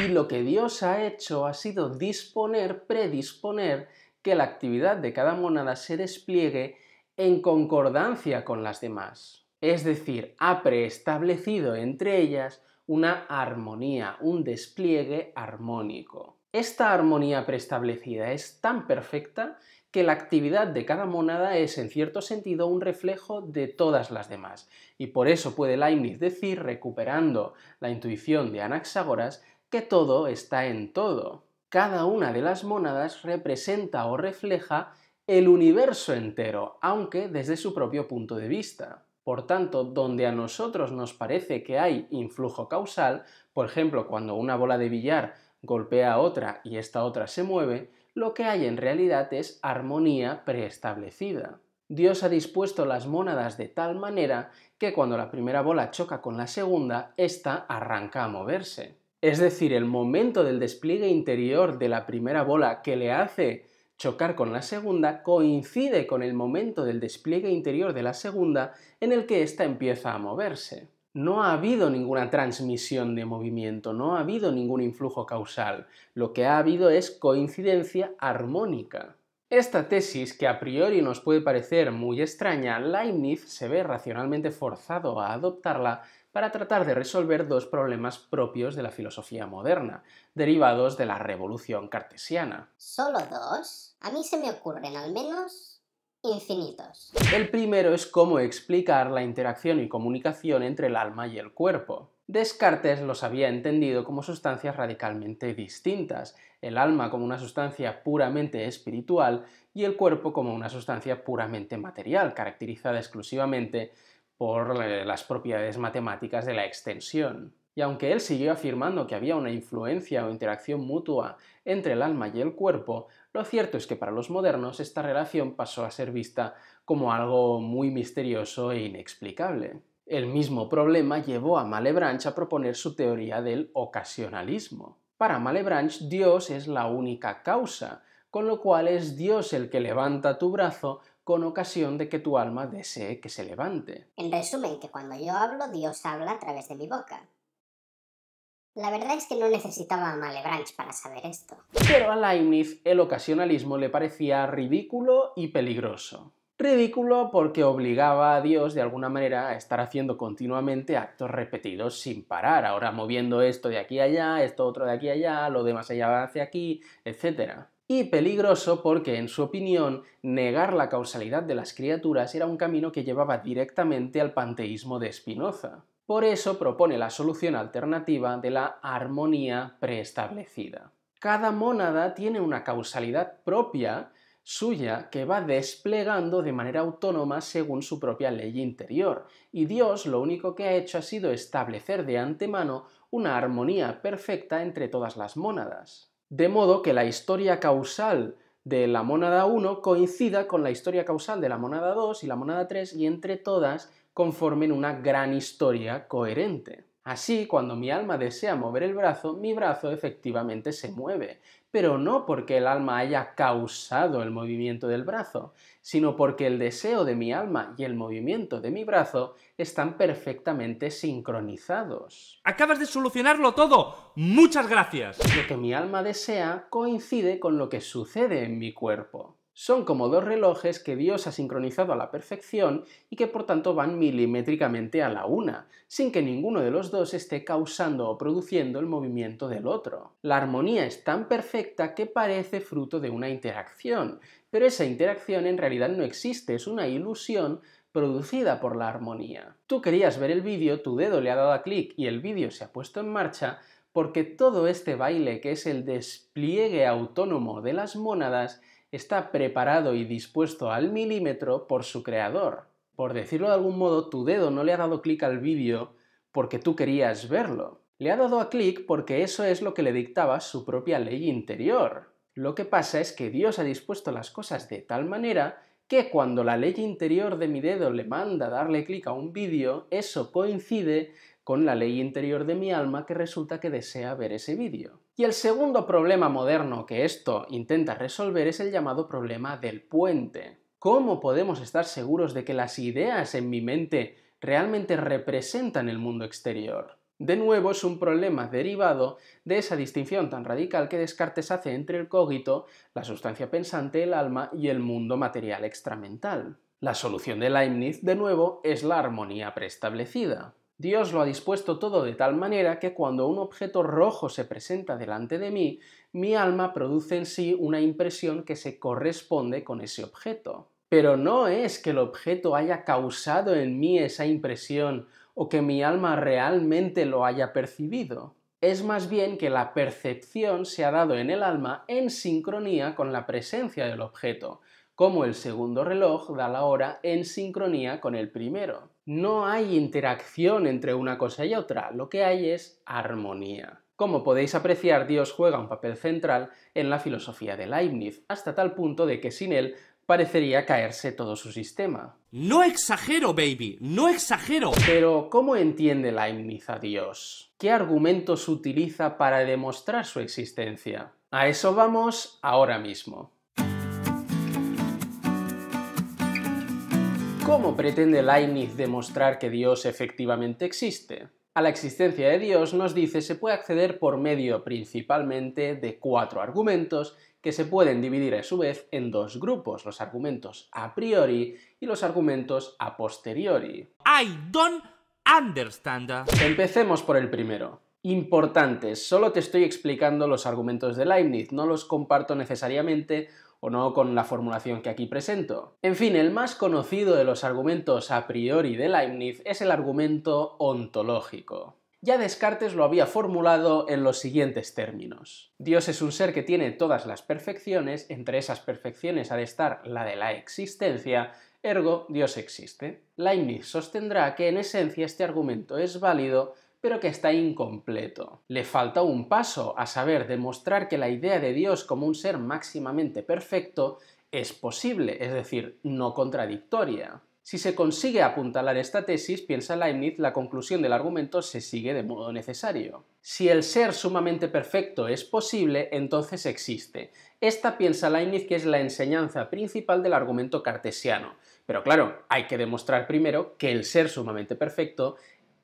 Y lo que Dios ha hecho ha sido disponer, predisponer que la actividad de cada monada se despliegue en concordancia con las demás. Es decir, ha preestablecido entre ellas una armonía, un despliegue armónico. Esta armonía preestablecida es tan perfecta que la actividad de cada monada es en cierto sentido un reflejo de todas las demás. Y por eso puede Leibniz decir, recuperando la intuición de Anaxágoras, que todo está en todo. Cada una de las monadas representa o refleja el universo entero, aunque desde su propio punto de vista. Por tanto, donde a nosotros nos parece que hay influjo causal, por ejemplo, cuando una bola de billar golpea a otra y esta otra se mueve, lo que hay en realidad es armonía preestablecida. Dios ha dispuesto las mónadas de tal manera que cuando la primera bola choca con la segunda, ésta arranca a moverse es decir, el momento del despliegue interior de la primera bola que le hace chocar con la segunda coincide con el momento del despliegue interior de la segunda en el que ésta empieza a moverse. No ha habido ninguna transmisión de movimiento, no ha habido ningún influjo causal, lo que ha habido es coincidencia armónica. Esta tesis, que a priori nos puede parecer muy extraña, Leibniz se ve racionalmente forzado a adoptarla para tratar de resolver dos problemas propios de la filosofía moderna, derivados de la revolución cartesiana. ¿Solo dos? A mí se me ocurren al menos infinitos. El primero es cómo explicar la interacción y comunicación entre el alma y el cuerpo. Descartes los había entendido como sustancias radicalmente distintas, el alma como una sustancia puramente espiritual y el cuerpo como una sustancia puramente material, caracterizada exclusivamente por eh, las propiedades matemáticas de la extensión. Y aunque él siguió afirmando que había una influencia o interacción mutua entre el alma y el cuerpo, lo cierto es que para los modernos esta relación pasó a ser vista como algo muy misterioso e inexplicable. El mismo problema llevó a Malebranche a proponer su teoría del ocasionalismo. Para Malebranche, Dios es la única causa, con lo cual es Dios el que levanta tu brazo con ocasión de que tu alma desee que se levante. En resumen, que cuando yo hablo, Dios habla a través de mi boca. La verdad es que no necesitaba a Malebranche para saber esto. Pero a Leibniz el ocasionalismo le parecía ridículo y peligroso. Ridículo porque obligaba a Dios de alguna manera a estar haciendo continuamente actos repetidos sin parar, ahora moviendo esto de aquí a allá, esto otro de aquí a allá, lo demás allá hacia aquí, etcétera y peligroso porque, en su opinión, negar la causalidad de las criaturas era un camino que llevaba directamente al panteísmo de Spinoza. Por eso propone la solución alternativa de la armonía preestablecida. Cada mónada tiene una causalidad propia suya que va desplegando de manera autónoma según su propia ley interior, y Dios lo único que ha hecho ha sido establecer de antemano una armonía perfecta entre todas las mónadas de modo que la historia causal de la monada 1 coincida con la historia causal de la monada 2 y la monada 3 y entre todas conformen una gran historia coherente. Así, cuando mi alma desea mover el brazo, mi brazo efectivamente se mueve, pero no porque el alma haya causado el movimiento del brazo, sino porque el deseo de mi alma y el movimiento de mi brazo están perfectamente sincronizados. Acabas de solucionarlo todo. Muchas gracias. Lo que mi alma desea coincide con lo que sucede en mi cuerpo. Son como dos relojes que Dios ha sincronizado a la perfección y que por tanto van milimétricamente a la una, sin que ninguno de los dos esté causando o produciendo el movimiento del otro. La armonía es tan perfecta que parece fruto de una interacción, pero esa interacción en realidad no existe, es una ilusión producida por la armonía. Tú querías ver el vídeo, tu dedo le ha dado a clic y el vídeo se ha puesto en marcha porque todo este baile que es el despliegue autónomo de las mónadas está preparado y dispuesto al milímetro por su creador. Por decirlo de algún modo, tu dedo no le ha dado clic al vídeo porque tú querías verlo. Le ha dado a clic porque eso es lo que le dictaba su propia ley interior. Lo que pasa es que Dios ha dispuesto las cosas de tal manera que cuando la ley interior de mi dedo le manda darle clic a un vídeo, eso coincide con la ley interior de mi alma que resulta que desea ver ese vídeo. Y el segundo problema moderno que esto intenta resolver es el llamado problema del puente. ¿Cómo podemos estar seguros de que las ideas en mi mente realmente representan el mundo exterior? De nuevo, es un problema derivado de esa distinción tan radical que Descartes hace entre el cogito, la sustancia pensante, el alma y el mundo material extramental. La solución de Leibniz, de nuevo, es la armonía preestablecida. Dios lo ha dispuesto todo de tal manera que cuando un objeto rojo se presenta delante de mí, mi alma produce en sí una impresión que se corresponde con ese objeto. Pero no es que el objeto haya causado en mí esa impresión o que mi alma realmente lo haya percibido. Es más bien que la percepción se ha dado en el alma en sincronía con la presencia del objeto, como el segundo reloj da la hora en sincronía con el primero no hay interacción entre una cosa y otra, lo que hay es armonía. Como podéis apreciar, Dios juega un papel central en la filosofía de Leibniz, hasta tal punto de que sin él parecería caerse todo su sistema. No exagero, baby, no exagero. Pero, ¿cómo entiende Leibniz a Dios? ¿Qué argumentos utiliza para demostrar su existencia? A eso vamos ahora mismo. ¿Cómo pretende Leibniz demostrar que Dios efectivamente existe? A la existencia de Dios nos dice se puede acceder por medio principalmente de cuatro argumentos que se pueden dividir a su vez en dos grupos, los argumentos a priori y los argumentos a posteriori. I don't understand. Empecemos por el primero importantes. Solo te estoy explicando los argumentos de Leibniz, no los comparto necesariamente o no con la formulación que aquí presento. En fin, el más conocido de los argumentos a priori de Leibniz es el argumento ontológico. Ya Descartes lo había formulado en los siguientes términos. Dios es un ser que tiene todas las perfecciones, entre esas perfecciones ha de estar la de la existencia, ergo Dios existe. Leibniz sostendrá que en esencia este argumento es válido pero que está incompleto. Le falta un paso, a saber, demostrar que la idea de Dios como un ser máximamente perfecto es posible, es decir, no contradictoria. Si se consigue apuntalar esta tesis, piensa Leibniz, la conclusión del argumento se sigue de modo necesario. Si el ser sumamente perfecto es posible, entonces existe. Esta piensa Leibniz que es la enseñanza principal del argumento cartesiano. Pero claro, hay que demostrar primero que el ser sumamente perfecto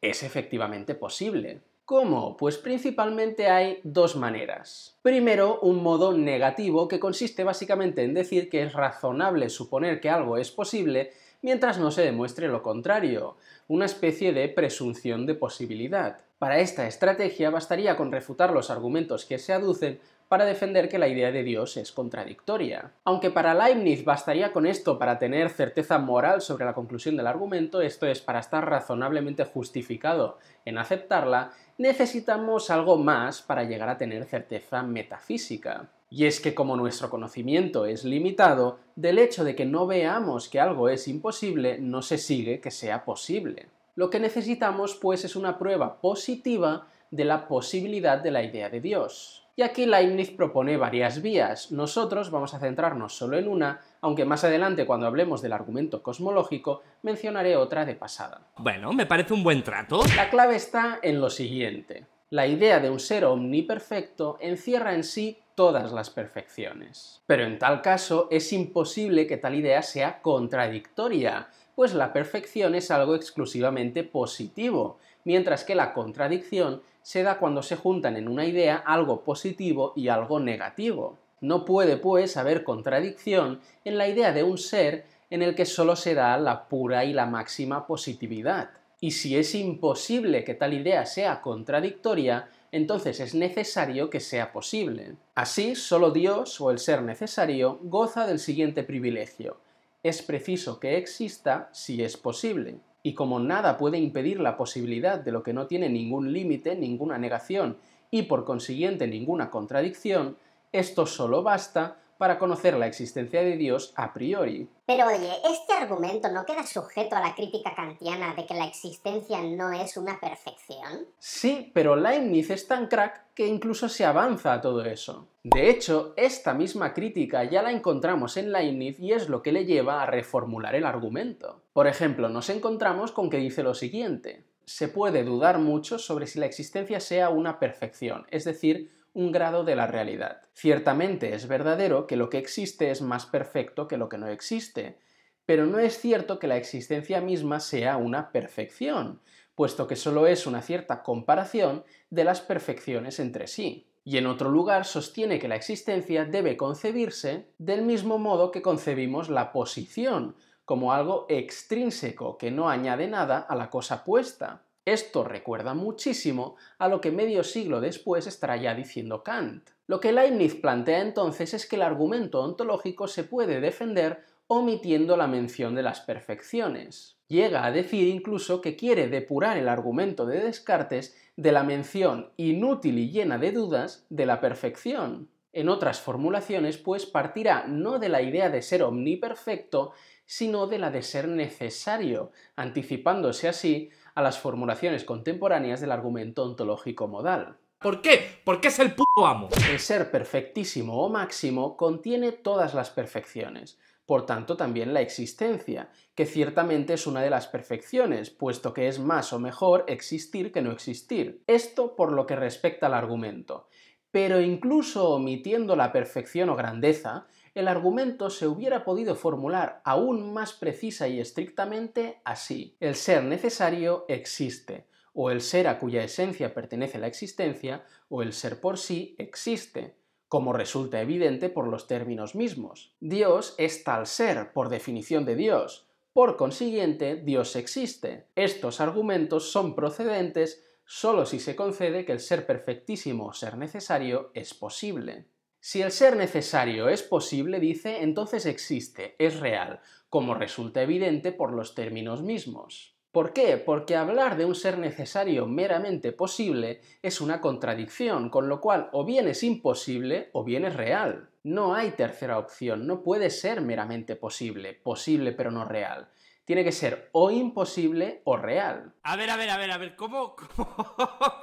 es efectivamente posible. ¿Cómo? Pues principalmente hay dos maneras. Primero, un modo negativo que consiste básicamente en decir que es razonable suponer que algo es posible mientras no se demuestre lo contrario, una especie de presunción de posibilidad. Para esta estrategia bastaría con refutar los argumentos que se aducen para defender que la idea de Dios es contradictoria. Aunque para Leibniz bastaría con esto para tener certeza moral sobre la conclusión del argumento, esto es, para estar razonablemente justificado en aceptarla, necesitamos algo más para llegar a tener certeza metafísica. Y es que como nuestro conocimiento es limitado, del hecho de que no veamos que algo es imposible, no se sigue que sea posible. Lo que necesitamos, pues, es una prueba positiva de la posibilidad de la idea de Dios. Y aquí Leibniz propone varias vías. Nosotros vamos a centrarnos solo en una, aunque más adelante cuando hablemos del argumento cosmológico mencionaré otra de pasada. Bueno, me parece un buen trato. La clave está en lo siguiente. La idea de un ser omniperfecto encierra en sí todas las perfecciones. Pero en tal caso es imposible que tal idea sea contradictoria, pues la perfección es algo exclusivamente positivo, mientras que la contradicción se da cuando se juntan en una idea algo positivo y algo negativo. No puede, pues, haber contradicción en la idea de un ser en el que solo se da la pura y la máxima positividad. Y si es imposible que tal idea sea contradictoria, entonces es necesario que sea posible. Así, solo Dios o el ser necesario goza del siguiente privilegio. Es preciso que exista si es posible. Y como nada puede impedir la posibilidad de lo que no tiene ningún límite, ninguna negación y por consiguiente ninguna contradicción, esto solo basta para conocer la existencia de Dios a priori. Pero oye, este argumento no queda sujeto a la crítica kantiana de que la existencia no es una perfección. Sí, pero Leibniz es tan crack que incluso se avanza a todo eso. De hecho, esta misma crítica ya la encontramos en Leibniz y es lo que le lleva a reformular el argumento. Por ejemplo, nos encontramos con que dice lo siguiente. Se puede dudar mucho sobre si la existencia sea una perfección, es decir, un grado de la realidad. Ciertamente es verdadero que lo que existe es más perfecto que lo que no existe, pero no es cierto que la existencia misma sea una perfección, puesto que solo es una cierta comparación de las perfecciones entre sí. Y en otro lugar sostiene que la existencia debe concebirse del mismo modo que concebimos la posición, como algo extrínseco que no añade nada a la cosa puesta. Esto recuerda muchísimo a lo que medio siglo después estará ya diciendo Kant. Lo que Leibniz plantea entonces es que el argumento ontológico se puede defender omitiendo la mención de las perfecciones. Llega a decir incluso que quiere depurar el argumento de Descartes de la mención inútil y llena de dudas de la perfección. En otras formulaciones, pues, partirá no de la idea de ser omniperfecto, sino de la de ser necesario, anticipándose así a las formulaciones contemporáneas del argumento ontológico modal. ¿Por qué? Porque es el puto amo. El ser perfectísimo o máximo contiene todas las perfecciones, por tanto también la existencia, que ciertamente es una de las perfecciones, puesto que es más o mejor existir que no existir. Esto por lo que respecta al argumento. Pero incluso omitiendo la perfección o grandeza, el argumento se hubiera podido formular aún más precisa y estrictamente así. El ser necesario existe, o el ser a cuya esencia pertenece la existencia, o el ser por sí existe como resulta evidente por los términos mismos. Dios es tal ser, por definición de Dios. Por consiguiente, Dios existe. Estos argumentos son procedentes solo si se concede que el ser perfectísimo o ser necesario es posible. Si el ser necesario es posible, dice, entonces existe, es real, como resulta evidente por los términos mismos. ¿Por qué? Porque hablar de un ser necesario meramente posible es una contradicción, con lo cual o bien es imposible o bien es real. No hay tercera opción, no puede ser meramente posible, posible pero no real tiene que ser o imposible o real. A ver, a ver, a ver, a ver, ¿cómo? ¿Cómo?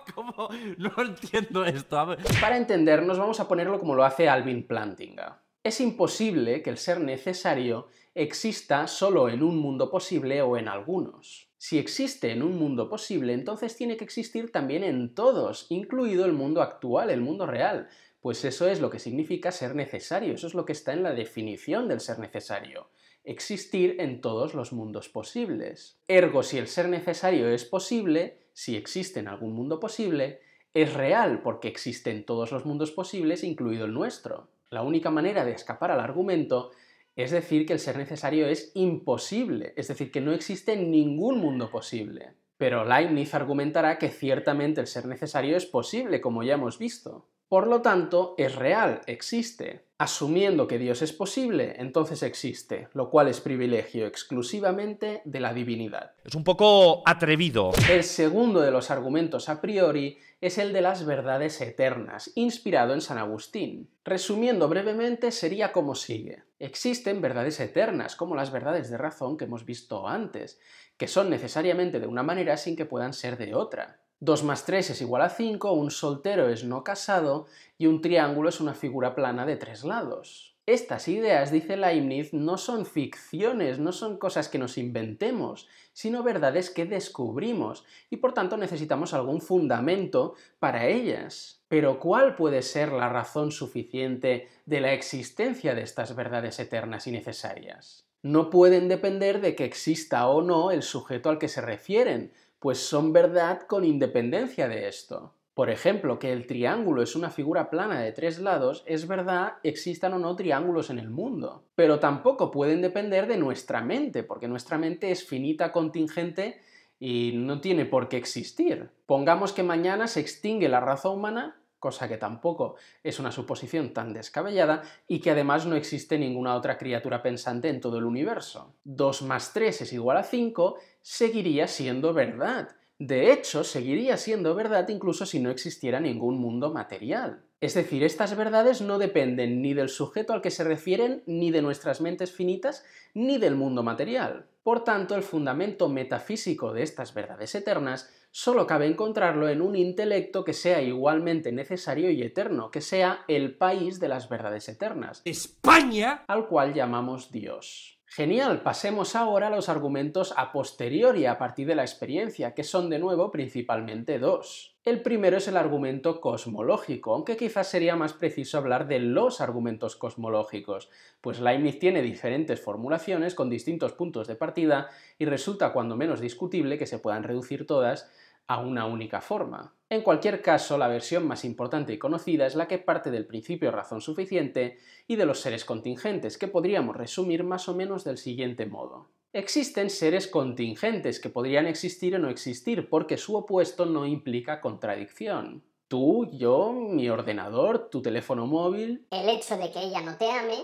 cómo? No entiendo esto. Para entendernos, vamos a ponerlo como lo hace Alvin Plantinga. Es imposible que el ser necesario exista solo en un mundo posible o en algunos. Si existe en un mundo posible, entonces tiene que existir también en todos, incluido el mundo actual, el mundo real. Pues eso es lo que significa ser necesario, eso es lo que está en la definición del ser necesario existir en todos los mundos posibles. Ergo, si el ser necesario es posible, si existe en algún mundo posible, es real porque existe en todos los mundos posibles, incluido el nuestro. La única manera de escapar al argumento es decir que el ser necesario es imposible, es decir, que no existe en ningún mundo posible. Pero Leibniz argumentará que ciertamente el ser necesario es posible, como ya hemos visto. Por lo tanto, es real, existe. Asumiendo que Dios es posible, entonces existe, lo cual es privilegio exclusivamente de la divinidad. Es un poco atrevido. El segundo de los argumentos a priori es el de las verdades eternas, inspirado en San Agustín. Resumiendo brevemente, sería como sigue. Existen verdades eternas, como las verdades de razón que hemos visto antes, que son necesariamente de una manera sin que puedan ser de otra. 2 más 3 es igual a 5, un soltero es no casado y un triángulo es una figura plana de tres lados. Estas ideas, dice Leibniz, no son ficciones, no son cosas que nos inventemos, sino verdades que descubrimos y por tanto necesitamos algún fundamento para ellas. Pero ¿cuál puede ser la razón suficiente de la existencia de estas verdades eternas y necesarias? No pueden depender de que exista o no el sujeto al que se refieren, pues son verdad con independencia de esto. Por ejemplo, que el triángulo es una figura plana de tres lados es verdad existan o no triángulos en el mundo, pero tampoco pueden depender de nuestra mente, porque nuestra mente es finita, contingente y no tiene por qué existir. Pongamos que mañana se extingue la raza humana cosa que tampoco es una suposición tan descabellada y que además no existe ninguna otra criatura pensante en todo el universo. 2 más 3 es igual a 5 seguiría siendo verdad. De hecho, seguiría siendo verdad incluso si no existiera ningún mundo material. Es decir, estas verdades no dependen ni del sujeto al que se refieren, ni de nuestras mentes finitas, ni del mundo material. Por tanto, el fundamento metafísico de estas verdades eternas solo cabe encontrarlo en un intelecto que sea igualmente necesario y eterno, que sea el país de las verdades eternas. España. Al cual llamamos Dios. Genial, pasemos ahora a los argumentos a posteriori, a partir de la experiencia, que son de nuevo principalmente dos. El primero es el argumento cosmológico, aunque quizás sería más preciso hablar de los argumentos cosmológicos, pues Leibniz tiene diferentes formulaciones con distintos puntos de partida y resulta cuando menos discutible que se puedan reducir todas a una única forma. En cualquier caso, la versión más importante y conocida es la que parte del principio razón suficiente y de los seres contingentes, que podríamos resumir más o menos del siguiente modo. Existen seres contingentes que podrían existir o no existir porque su opuesto no implica contradicción. Tú, yo, mi ordenador, tu teléfono móvil. El hecho de que ella no te ame.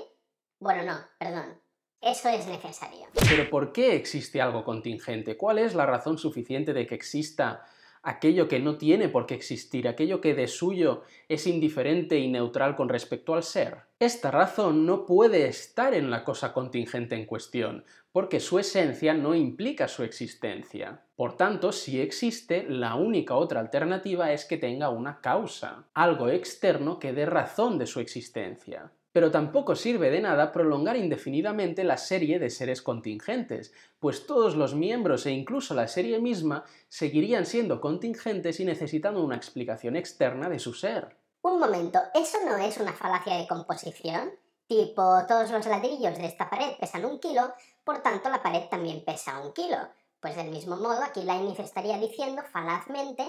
Bueno, no, perdón. Eso es necesario. Pero ¿por qué existe algo contingente? ¿Cuál es la razón suficiente de que exista aquello que no tiene por qué existir, aquello que de suyo es indiferente y neutral con respecto al ser. Esta razón no puede estar en la cosa contingente en cuestión, porque su esencia no implica su existencia. Por tanto, si existe, la única otra alternativa es que tenga una causa, algo externo que dé razón de su existencia. Pero tampoco sirve de nada prolongar indefinidamente la serie de seres contingentes, pues todos los miembros e incluso la serie misma seguirían siendo contingentes y necesitando una explicación externa de su ser. Un momento, ¿eso no es una falacia de composición? Tipo, todos los ladrillos de esta pared pesan un kilo, por tanto la pared también pesa un kilo. Pues del mismo modo, aquí Leibniz estaría diciendo falazmente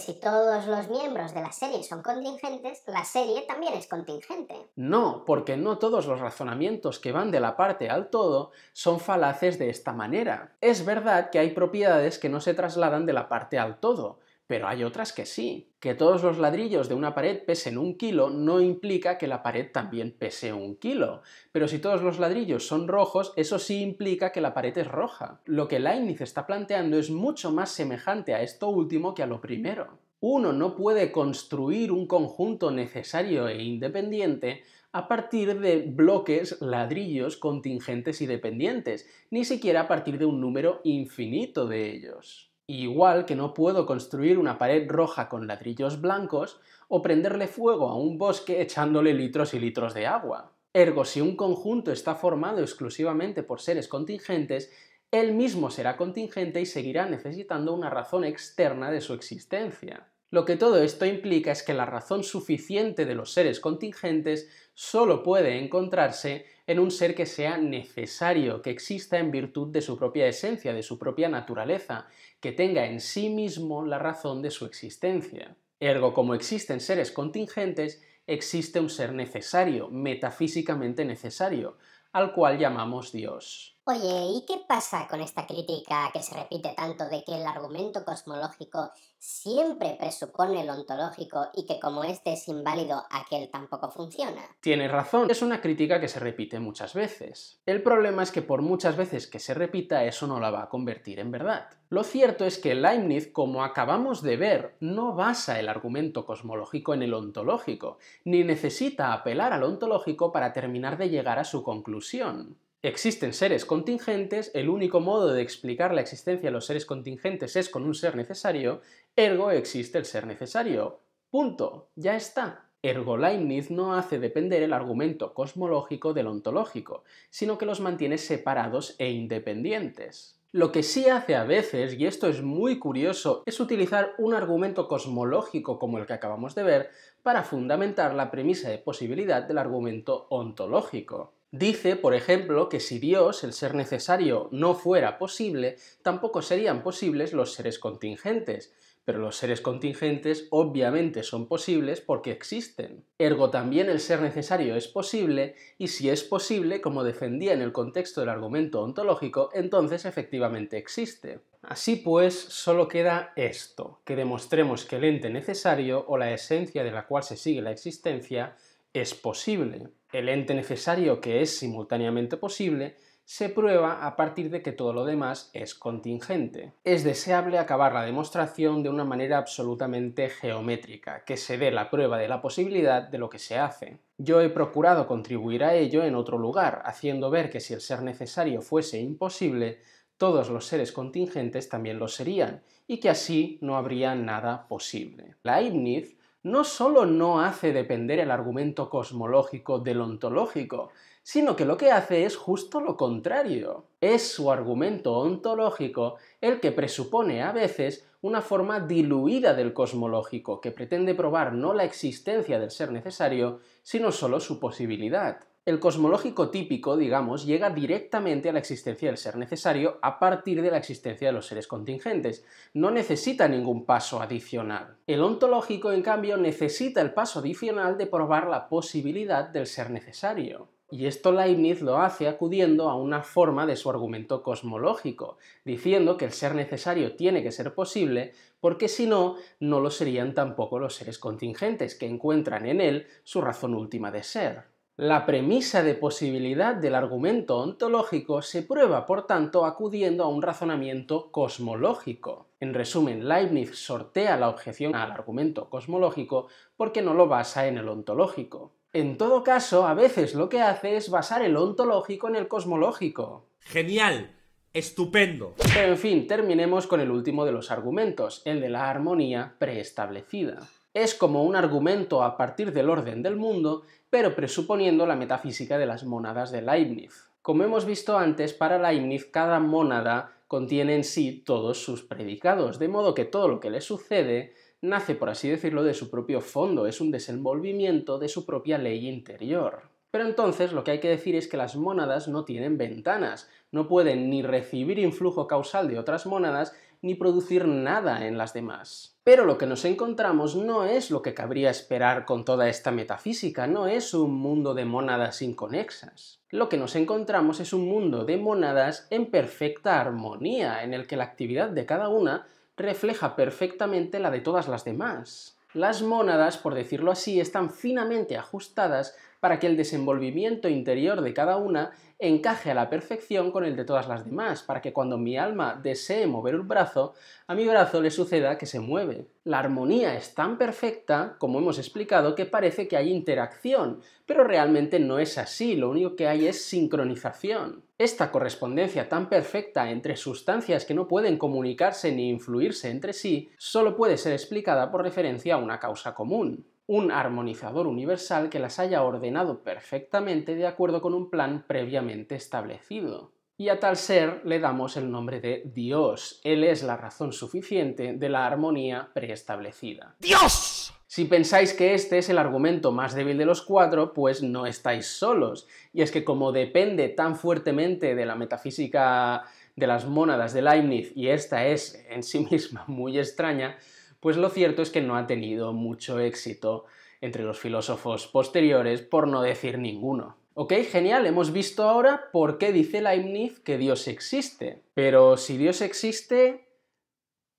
si todos los miembros de la serie son contingentes, la serie también es contingente. No, porque no todos los razonamientos que van de la parte al todo son falaces de esta manera. Es verdad que hay propiedades que no se trasladan de la parte al todo, pero hay otras que sí. Que todos los ladrillos de una pared pesen un kilo no implica que la pared también pese un kilo. Pero si todos los ladrillos son rojos, eso sí implica que la pared es roja. Lo que Leibniz está planteando es mucho más semejante a esto último que a lo primero. Uno no puede construir un conjunto necesario e independiente a partir de bloques, ladrillos contingentes y dependientes, ni siquiera a partir de un número infinito de ellos. Igual que no puedo construir una pared roja con ladrillos blancos o prenderle fuego a un bosque echándole litros y litros de agua. Ergo, si un conjunto está formado exclusivamente por seres contingentes, él mismo será contingente y seguirá necesitando una razón externa de su existencia. Lo que todo esto implica es que la razón suficiente de los seres contingentes solo puede encontrarse en un ser que sea necesario, que exista en virtud de su propia esencia, de su propia naturaleza, que tenga en sí mismo la razón de su existencia. Ergo, como existen seres contingentes, existe un ser necesario, metafísicamente necesario, al cual llamamos Dios. Oye, ¿y qué pasa con esta crítica que se repite tanto de que el argumento cosmológico siempre presupone el ontológico y que como este es inválido, aquel tampoco funciona? Tienes razón, es una crítica que se repite muchas veces. El problema es que por muchas veces que se repita eso no la va a convertir en verdad. Lo cierto es que Leibniz, como acabamos de ver, no basa el argumento cosmológico en el ontológico, ni necesita apelar al ontológico para terminar de llegar a su conclusión. Existen seres contingentes, el único modo de explicar la existencia de los seres contingentes es con un ser necesario, ergo existe el ser necesario. Punto. Ya está. Ergo Leibniz no hace depender el argumento cosmológico del ontológico, sino que los mantiene separados e independientes. Lo que sí hace a veces, y esto es muy curioso, es utilizar un argumento cosmológico como el que acabamos de ver para fundamentar la premisa de posibilidad del argumento ontológico. Dice, por ejemplo, que si Dios, el ser necesario, no fuera posible, tampoco serían posibles los seres contingentes, pero los seres contingentes obviamente son posibles porque existen. Ergo también el ser necesario es posible, y si es posible, como defendía en el contexto del argumento ontológico, entonces efectivamente existe. Así pues, solo queda esto, que demostremos que el ente necesario o la esencia de la cual se sigue la existencia es posible el ente necesario que es simultáneamente posible se prueba a partir de que todo lo demás es contingente. Es deseable acabar la demostración de una manera absolutamente geométrica, que se dé la prueba de la posibilidad de lo que se hace. Yo he procurado contribuir a ello en otro lugar, haciendo ver que si el ser necesario fuese imposible, todos los seres contingentes también lo serían, y que así no habría nada posible. La Leibniz no solo no hace depender el argumento cosmológico del ontológico, sino que lo que hace es justo lo contrario. Es su argumento ontológico el que presupone a veces una forma diluida del cosmológico, que pretende probar no la existencia del ser necesario, sino solo su posibilidad. El cosmológico típico, digamos, llega directamente a la existencia del ser necesario a partir de la existencia de los seres contingentes. No necesita ningún paso adicional. El ontológico, en cambio, necesita el paso adicional de probar la posibilidad del ser necesario. Y esto Leibniz lo hace acudiendo a una forma de su argumento cosmológico, diciendo que el ser necesario tiene que ser posible porque si no, no lo serían tampoco los seres contingentes que encuentran en él su razón última de ser. La premisa de posibilidad del argumento ontológico se prueba, por tanto, acudiendo a un razonamiento cosmológico. En resumen, Leibniz sortea la objeción al argumento cosmológico porque no lo basa en el ontológico. En todo caso, a veces lo que hace es basar el ontológico en el cosmológico. Genial, estupendo. Pero en fin, terminemos con el último de los argumentos, el de la armonía preestablecida es como un argumento a partir del orden del mundo, pero presuponiendo la metafísica de las monadas de Leibniz. Como hemos visto antes, para Leibniz cada mónada contiene en sí todos sus predicados, de modo que todo lo que le sucede nace, por así decirlo, de su propio fondo, es un desenvolvimiento de su propia ley interior. Pero entonces lo que hay que decir es que las mónadas no tienen ventanas, no pueden ni recibir influjo causal de otras mónadas ni producir nada en las demás. Pero lo que nos encontramos no es lo que cabría esperar con toda esta metafísica, no es un mundo de mónadas inconexas. Lo que nos encontramos es un mundo de mónadas en perfecta armonía, en el que la actividad de cada una refleja perfectamente la de todas las demás. Las mónadas, por decirlo así, están finamente ajustadas para que el desenvolvimiento interior de cada una encaje a la perfección con el de todas las demás, para que cuando mi alma desee mover un brazo, a mi brazo le suceda que se mueve. La armonía es tan perfecta, como hemos explicado, que parece que hay interacción, pero realmente no es así, lo único que hay es sincronización. Esta correspondencia tan perfecta entre sustancias que no pueden comunicarse ni influirse entre sí, solo puede ser explicada por referencia a una causa común un armonizador universal que las haya ordenado perfectamente de acuerdo con un plan previamente establecido. Y a tal ser le damos el nombre de Dios. Él es la razón suficiente de la armonía preestablecida. ¡Dios! Si pensáis que este es el argumento más débil de los cuatro, pues no estáis solos. Y es que como depende tan fuertemente de la metafísica de las mónadas de Leibniz, y esta es en sí misma muy extraña, pues lo cierto es que no ha tenido mucho éxito entre los filósofos posteriores, por no decir ninguno. Ok, genial, hemos visto ahora por qué dice Leibniz que Dios existe. Pero si Dios existe,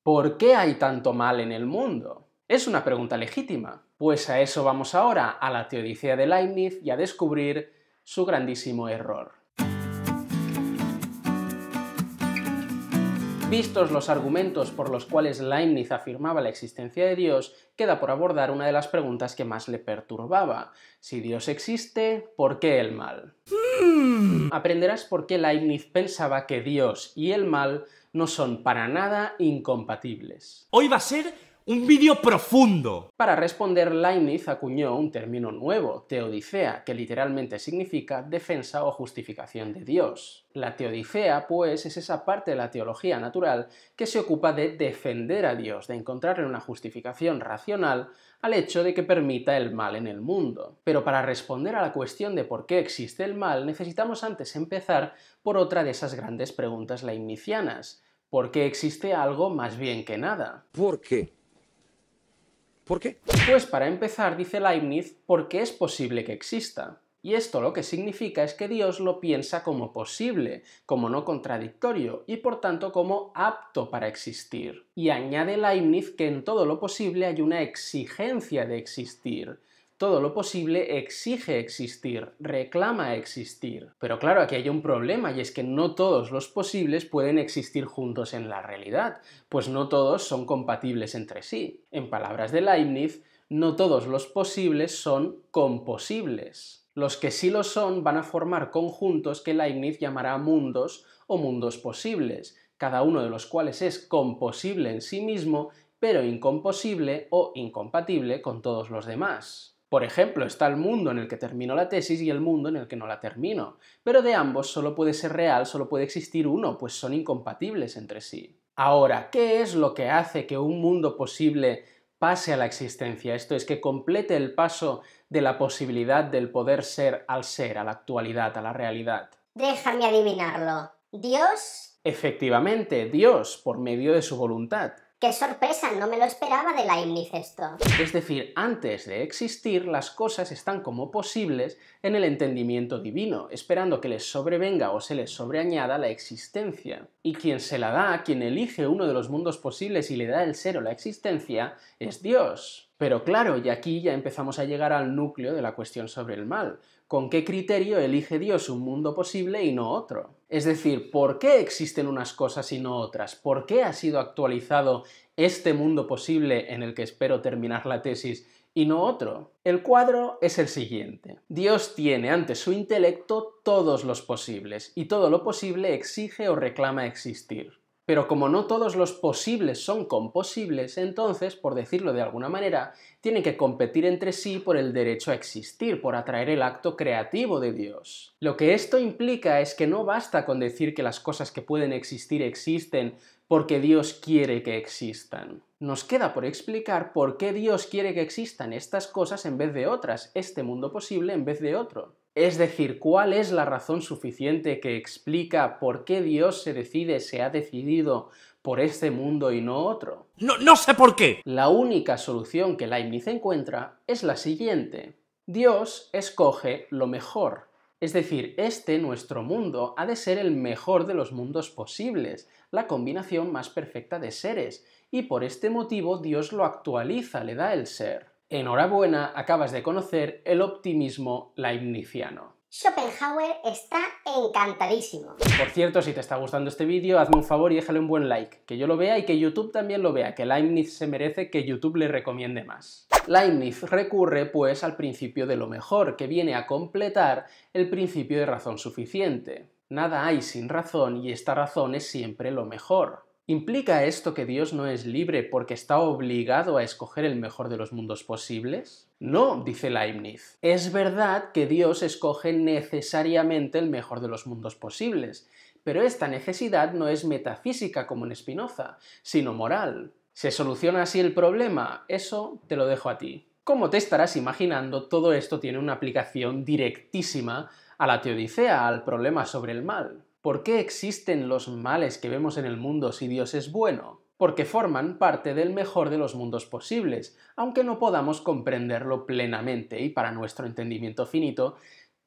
¿por qué hay tanto mal en el mundo? Es una pregunta legítima. Pues a eso vamos ahora, a la teodicea de Leibniz y a descubrir su grandísimo error. Vistos los argumentos por los cuales Leibniz afirmaba la existencia de Dios, queda por abordar una de las preguntas que más le perturbaba. Si Dios existe, ¿por qué el mal? Hmm. Aprenderás por qué Leibniz pensaba que Dios y el mal no son para nada incompatibles. Hoy va a ser un vídeo profundo. Para responder, Leibniz acuñó un término nuevo, teodicea, que literalmente significa defensa o justificación de Dios. La teodicea, pues, es esa parte de la teología natural que se ocupa de defender a Dios, de encontrarle una justificación racional al hecho de que permita el mal en el mundo. Pero para responder a la cuestión de por qué existe el mal, necesitamos antes empezar por otra de esas grandes preguntas leibnizianas. ¿Por qué existe algo más bien que nada? ¿Por qué? ¿Por qué? Pues para empezar, dice Leibniz, porque es posible que exista. Y esto lo que significa es que Dios lo piensa como posible, como no contradictorio y por tanto como apto para existir. Y añade Leibniz que en todo lo posible hay una exigencia de existir, todo lo posible exige existir, reclama existir. Pero claro, aquí hay un problema y es que no todos los posibles pueden existir juntos en la realidad, pues no todos son compatibles entre sí. En palabras de Leibniz, no todos los posibles son composibles. Los que sí lo son van a formar conjuntos que Leibniz llamará mundos o mundos posibles, cada uno de los cuales es composible en sí mismo, pero incomposible o incompatible con todos los demás. Por ejemplo, está el mundo en el que termino la tesis y el mundo en el que no la termino, pero de ambos solo puede ser real, solo puede existir uno, pues son incompatibles entre sí. Ahora, ¿qué es lo que hace que un mundo posible pase a la existencia? Esto es, que complete el paso de la posibilidad del poder ser al ser, a la actualidad, a la realidad. Déjame adivinarlo. ¿Dios? Efectivamente, Dios, por medio de su voluntad. ¡Qué sorpresa! No me lo esperaba de la esto. Es decir, antes de existir, las cosas están como posibles en el entendimiento divino, esperando que les sobrevenga o se les sobreañada la existencia. Y quien se la da, quien elige uno de los mundos posibles y le da el ser o la existencia, es Dios. Pero claro, y aquí ya empezamos a llegar al núcleo de la cuestión sobre el mal. ¿Con qué criterio elige Dios un mundo posible y no otro? Es decir, ¿por qué existen unas cosas y no otras? ¿Por qué ha sido actualizado este mundo posible en el que espero terminar la tesis y no otro? El cuadro es el siguiente. Dios tiene ante su intelecto todos los posibles y todo lo posible exige o reclama existir. Pero como no todos los posibles son composibles, entonces, por decirlo de alguna manera, tienen que competir entre sí por el derecho a existir, por atraer el acto creativo de Dios. Lo que esto implica es que no basta con decir que las cosas que pueden existir existen porque Dios quiere que existan. Nos queda por explicar por qué Dios quiere que existan estas cosas en vez de otras, este mundo posible en vez de otro. Es decir, ¿cuál es la razón suficiente que explica por qué Dios se decide, se ha decidido por este mundo y no otro? No, sé por qué. La única solución que Leibniz encuentra es la siguiente. Dios escoge lo mejor. Es decir, este, nuestro mundo, ha de ser el mejor de los mundos posibles, la combinación más perfecta de seres, y por este motivo Dios lo actualiza, le da el ser. Enhorabuena, acabas de conocer el optimismo leibniziano. Schopenhauer está encantadísimo. Por cierto, si te está gustando este vídeo, hazme un favor y déjale un buen like, que yo lo vea y que YouTube también lo vea, que Leibniz se merece que YouTube le recomiende más. Leibniz recurre, pues, al principio de lo mejor, que viene a completar el principio de razón suficiente. Nada hay sin razón y esta razón es siempre lo mejor. ¿Implica esto que Dios no es libre porque está obligado a escoger el mejor de los mundos posibles? No, dice Leibniz. Es verdad que Dios escoge necesariamente el mejor de los mundos posibles, pero esta necesidad no es metafísica como en Spinoza, sino moral. ¿Se soluciona así el problema? Eso te lo dejo a ti. Como te estarás imaginando, todo esto tiene una aplicación directísima a la teodicea, al problema sobre el mal. ¿Por qué existen los males que vemos en el mundo si Dios es bueno? Porque forman parte del mejor de los mundos posibles, aunque no podamos comprenderlo plenamente y para nuestro entendimiento finito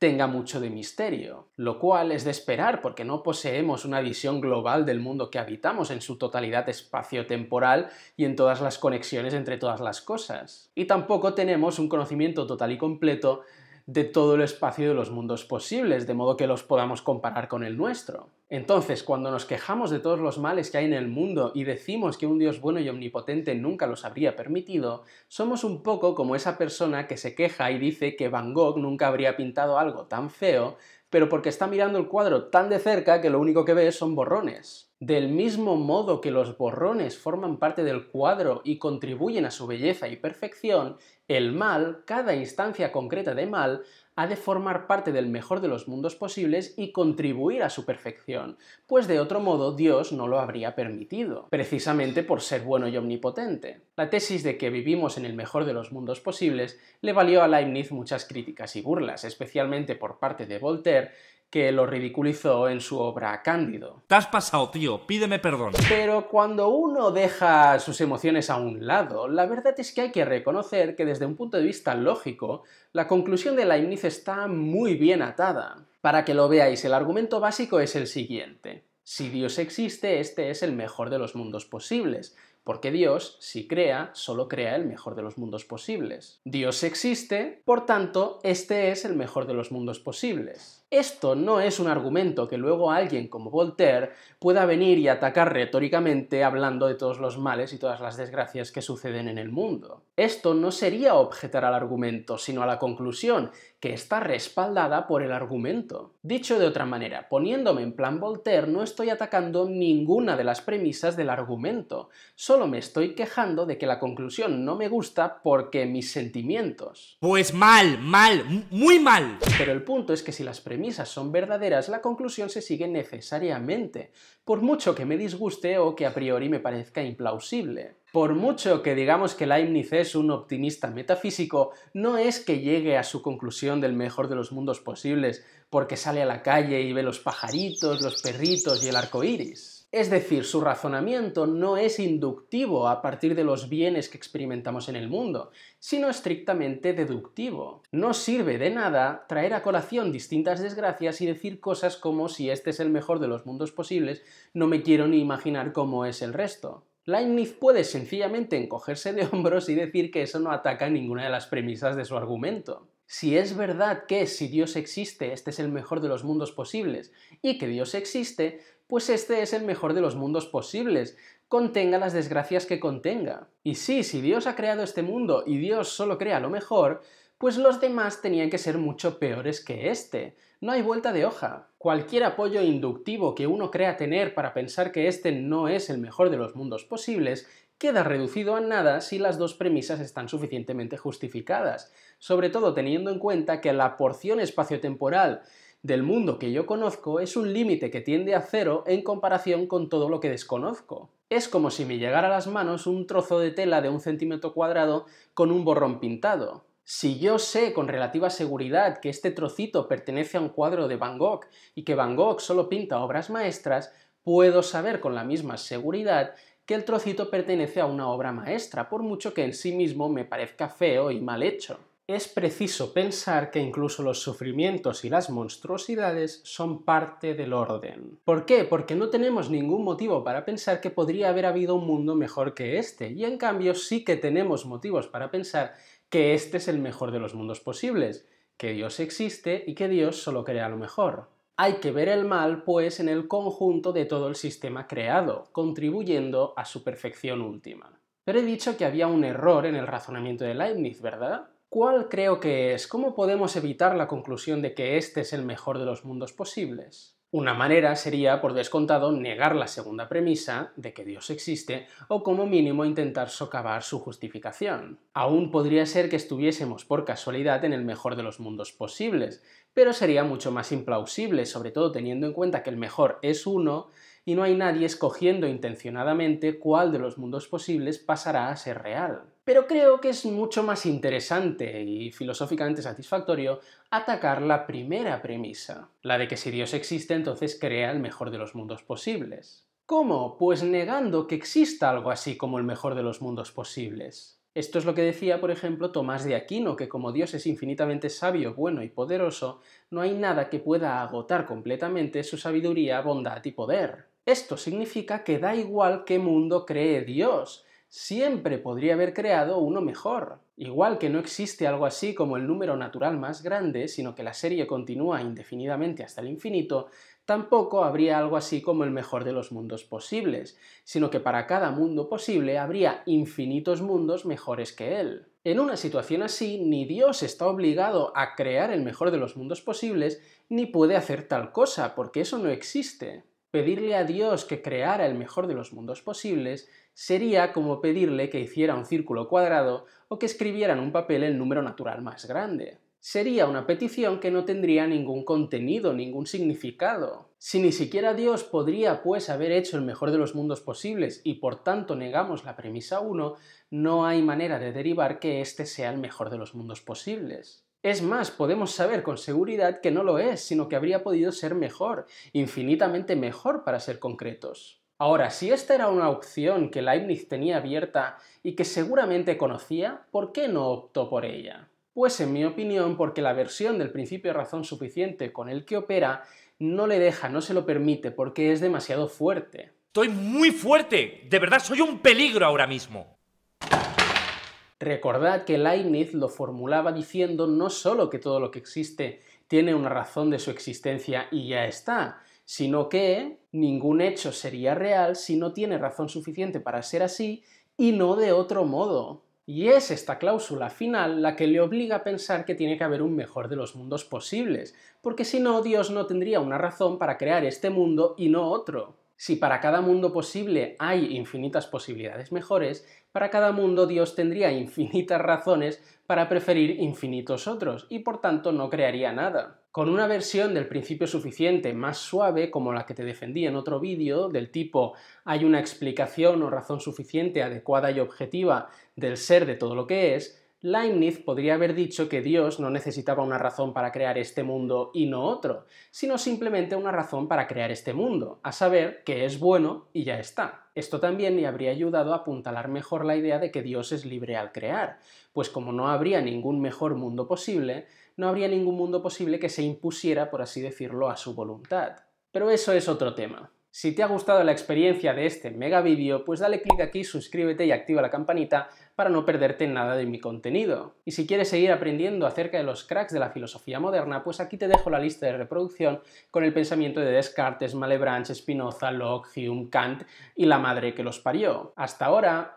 tenga mucho de misterio, lo cual es de esperar porque no poseemos una visión global del mundo que habitamos en su totalidad espacio-temporal y en todas las conexiones entre todas las cosas. Y tampoco tenemos un conocimiento total y completo de todo el espacio de los mundos posibles, de modo que los podamos comparar con el nuestro. Entonces, cuando nos quejamos de todos los males que hay en el mundo y decimos que un Dios bueno y omnipotente nunca los habría permitido, somos un poco como esa persona que se queja y dice que Van Gogh nunca habría pintado algo tan feo pero porque está mirando el cuadro tan de cerca que lo único que ve son borrones. Del mismo modo que los borrones forman parte del cuadro y contribuyen a su belleza y perfección, el mal, cada instancia concreta de mal, ha de formar parte del mejor de los mundos posibles y contribuir a su perfección, pues de otro modo Dios no lo habría permitido, precisamente por ser bueno y omnipotente. La tesis de que vivimos en el mejor de los mundos posibles le valió a Leibniz muchas críticas y burlas, especialmente por parte de Voltaire, que lo ridiculizó en su obra Cándido. Te has pasado, tío, pídeme perdón. Pero cuando uno deja sus emociones a un lado, la verdad es que hay que reconocer que desde un punto de vista lógico, la conclusión de Leibniz está muy bien atada. Para que lo veáis, el argumento básico es el siguiente. Si Dios existe, este es el mejor de los mundos posibles, porque Dios, si crea, solo crea el mejor de los mundos posibles. Dios existe, por tanto, este es el mejor de los mundos posibles. Esto no es un argumento que luego alguien como Voltaire pueda venir y atacar retóricamente hablando de todos los males y todas las desgracias que suceden en el mundo. Esto no sería objetar al argumento, sino a la conclusión, que está respaldada por el argumento. Dicho de otra manera, poniéndome en plan Voltaire no estoy atacando ninguna de las premisas del argumento, solo me estoy quejando de que la conclusión no me gusta porque mis sentimientos. Pues mal, mal, muy mal. Pero el punto es que si las premisas premisas son verdaderas, la conclusión se sigue necesariamente, por mucho que me disguste o que a priori me parezca implausible. Por mucho que digamos que Leibniz es un optimista metafísico, no es que llegue a su conclusión del mejor de los mundos posibles, porque sale a la calle y ve los pajaritos, los perritos y el arco iris. Es decir, su razonamiento no es inductivo a partir de los bienes que experimentamos en el mundo, sino estrictamente deductivo. No sirve de nada traer a colación distintas desgracias y decir cosas como si este es el mejor de los mundos posibles, no me quiero ni imaginar cómo es el resto. Leibniz puede sencillamente encogerse de hombros y decir que eso no ataca ninguna de las premisas de su argumento. Si es verdad que si Dios existe, este es el mejor de los mundos posibles, y que Dios existe, pues este es el mejor de los mundos posibles, contenga las desgracias que contenga. Y sí, si Dios ha creado este mundo y Dios solo crea lo mejor, pues los demás tenían que ser mucho peores que este. No hay vuelta de hoja. Cualquier apoyo inductivo que uno crea tener para pensar que este no es el mejor de los mundos posibles queda reducido a nada si las dos premisas están suficientemente justificadas, sobre todo teniendo en cuenta que la porción espaciotemporal del mundo que yo conozco es un límite que tiende a cero en comparación con todo lo que desconozco. Es como si me llegara a las manos un trozo de tela de un centímetro cuadrado con un borrón pintado. Si yo sé con relativa seguridad que este trocito pertenece a un cuadro de Van Gogh y que Van Gogh solo pinta obras maestras, puedo saber con la misma seguridad que el trocito pertenece a una obra maestra, por mucho que en sí mismo me parezca feo y mal hecho es preciso pensar que incluso los sufrimientos y las monstruosidades son parte del orden. ¿Por qué? Porque no tenemos ningún motivo para pensar que podría haber habido un mundo mejor que este, y en cambio sí que tenemos motivos para pensar que este es el mejor de los mundos posibles, que Dios existe y que Dios solo crea lo mejor. Hay que ver el mal, pues, en el conjunto de todo el sistema creado, contribuyendo a su perfección última. Pero he dicho que había un error en el razonamiento de Leibniz, ¿verdad? ¿Cuál creo que es? ¿Cómo podemos evitar la conclusión de que este es el mejor de los mundos posibles? Una manera sería, por descontado, negar la segunda premisa de que Dios existe o como mínimo intentar socavar su justificación. Aún podría ser que estuviésemos por casualidad en el mejor de los mundos posibles, pero sería mucho más implausible, sobre todo teniendo en cuenta que el mejor es uno y no hay nadie escogiendo intencionadamente cuál de los mundos posibles pasará a ser real pero creo que es mucho más interesante y filosóficamente satisfactorio atacar la primera premisa, la de que si Dios existe entonces crea el mejor de los mundos posibles. ¿Cómo? Pues negando que exista algo así como el mejor de los mundos posibles. Esto es lo que decía, por ejemplo, Tomás de Aquino, que como Dios es infinitamente sabio, bueno y poderoso, no hay nada que pueda agotar completamente su sabiduría, bondad y poder. Esto significa que da igual qué mundo cree Dios, siempre podría haber creado uno mejor. Igual que no existe algo así como el número natural más grande, sino que la serie continúa indefinidamente hasta el infinito, tampoco habría algo así como el mejor de los mundos posibles, sino que para cada mundo posible habría infinitos mundos mejores que él. En una situación así, ni Dios está obligado a crear el mejor de los mundos posibles, ni puede hacer tal cosa, porque eso no existe pedirle a Dios que creara el mejor de los mundos posibles sería como pedirle que hiciera un círculo cuadrado o que escribiera en un papel el número natural más grande. Sería una petición que no tendría ningún contenido, ningún significado. Si ni siquiera Dios podría, pues, haber hecho el mejor de los mundos posibles y por tanto negamos la premisa 1, no hay manera de derivar que este sea el mejor de los mundos posibles. Es más, podemos saber con seguridad que no lo es, sino que habría podido ser mejor, infinitamente mejor para ser concretos. Ahora, si esta era una opción que Leibniz tenía abierta y que seguramente conocía, ¿por qué no optó por ella? Pues en mi opinión, porque la versión del principio de razón suficiente con el que opera no le deja, no se lo permite, porque es demasiado fuerte. Estoy muy fuerte, de verdad soy un peligro ahora mismo. Recordad que Leibniz lo formulaba diciendo no solo que todo lo que existe tiene una razón de su existencia y ya está, sino que ningún hecho sería real si no tiene razón suficiente para ser así y no de otro modo. Y es esta cláusula final la que le obliga a pensar que tiene que haber un mejor de los mundos posibles, porque si no, Dios no tendría una razón para crear este mundo y no otro. Si para cada mundo posible hay infinitas posibilidades mejores, para cada mundo Dios tendría infinitas razones para preferir infinitos otros y por tanto no crearía nada. Con una versión del principio suficiente más suave, como la que te defendí en otro vídeo, del tipo hay una explicación o razón suficiente, adecuada y objetiva del ser de todo lo que es, Leibniz podría haber dicho que Dios no necesitaba una razón para crear este mundo y no otro, sino simplemente una razón para crear este mundo, a saber, que es bueno y ya está. Esto también le habría ayudado a apuntalar mejor la idea de que Dios es libre al crear, pues como no habría ningún mejor mundo posible, no habría ningún mundo posible que se impusiera, por así decirlo, a su voluntad. Pero eso es otro tema. Si te ha gustado la experiencia de este mega vídeo, pues dale clic aquí, suscríbete y activa la campanita para no perderte nada de mi contenido. Y si quieres seguir aprendiendo acerca de los cracks de la filosofía moderna, pues aquí te dejo la lista de reproducción con el pensamiento de Descartes, Malebranche, Spinoza, Locke, Hume, Kant y la madre que los parió. Hasta ahora.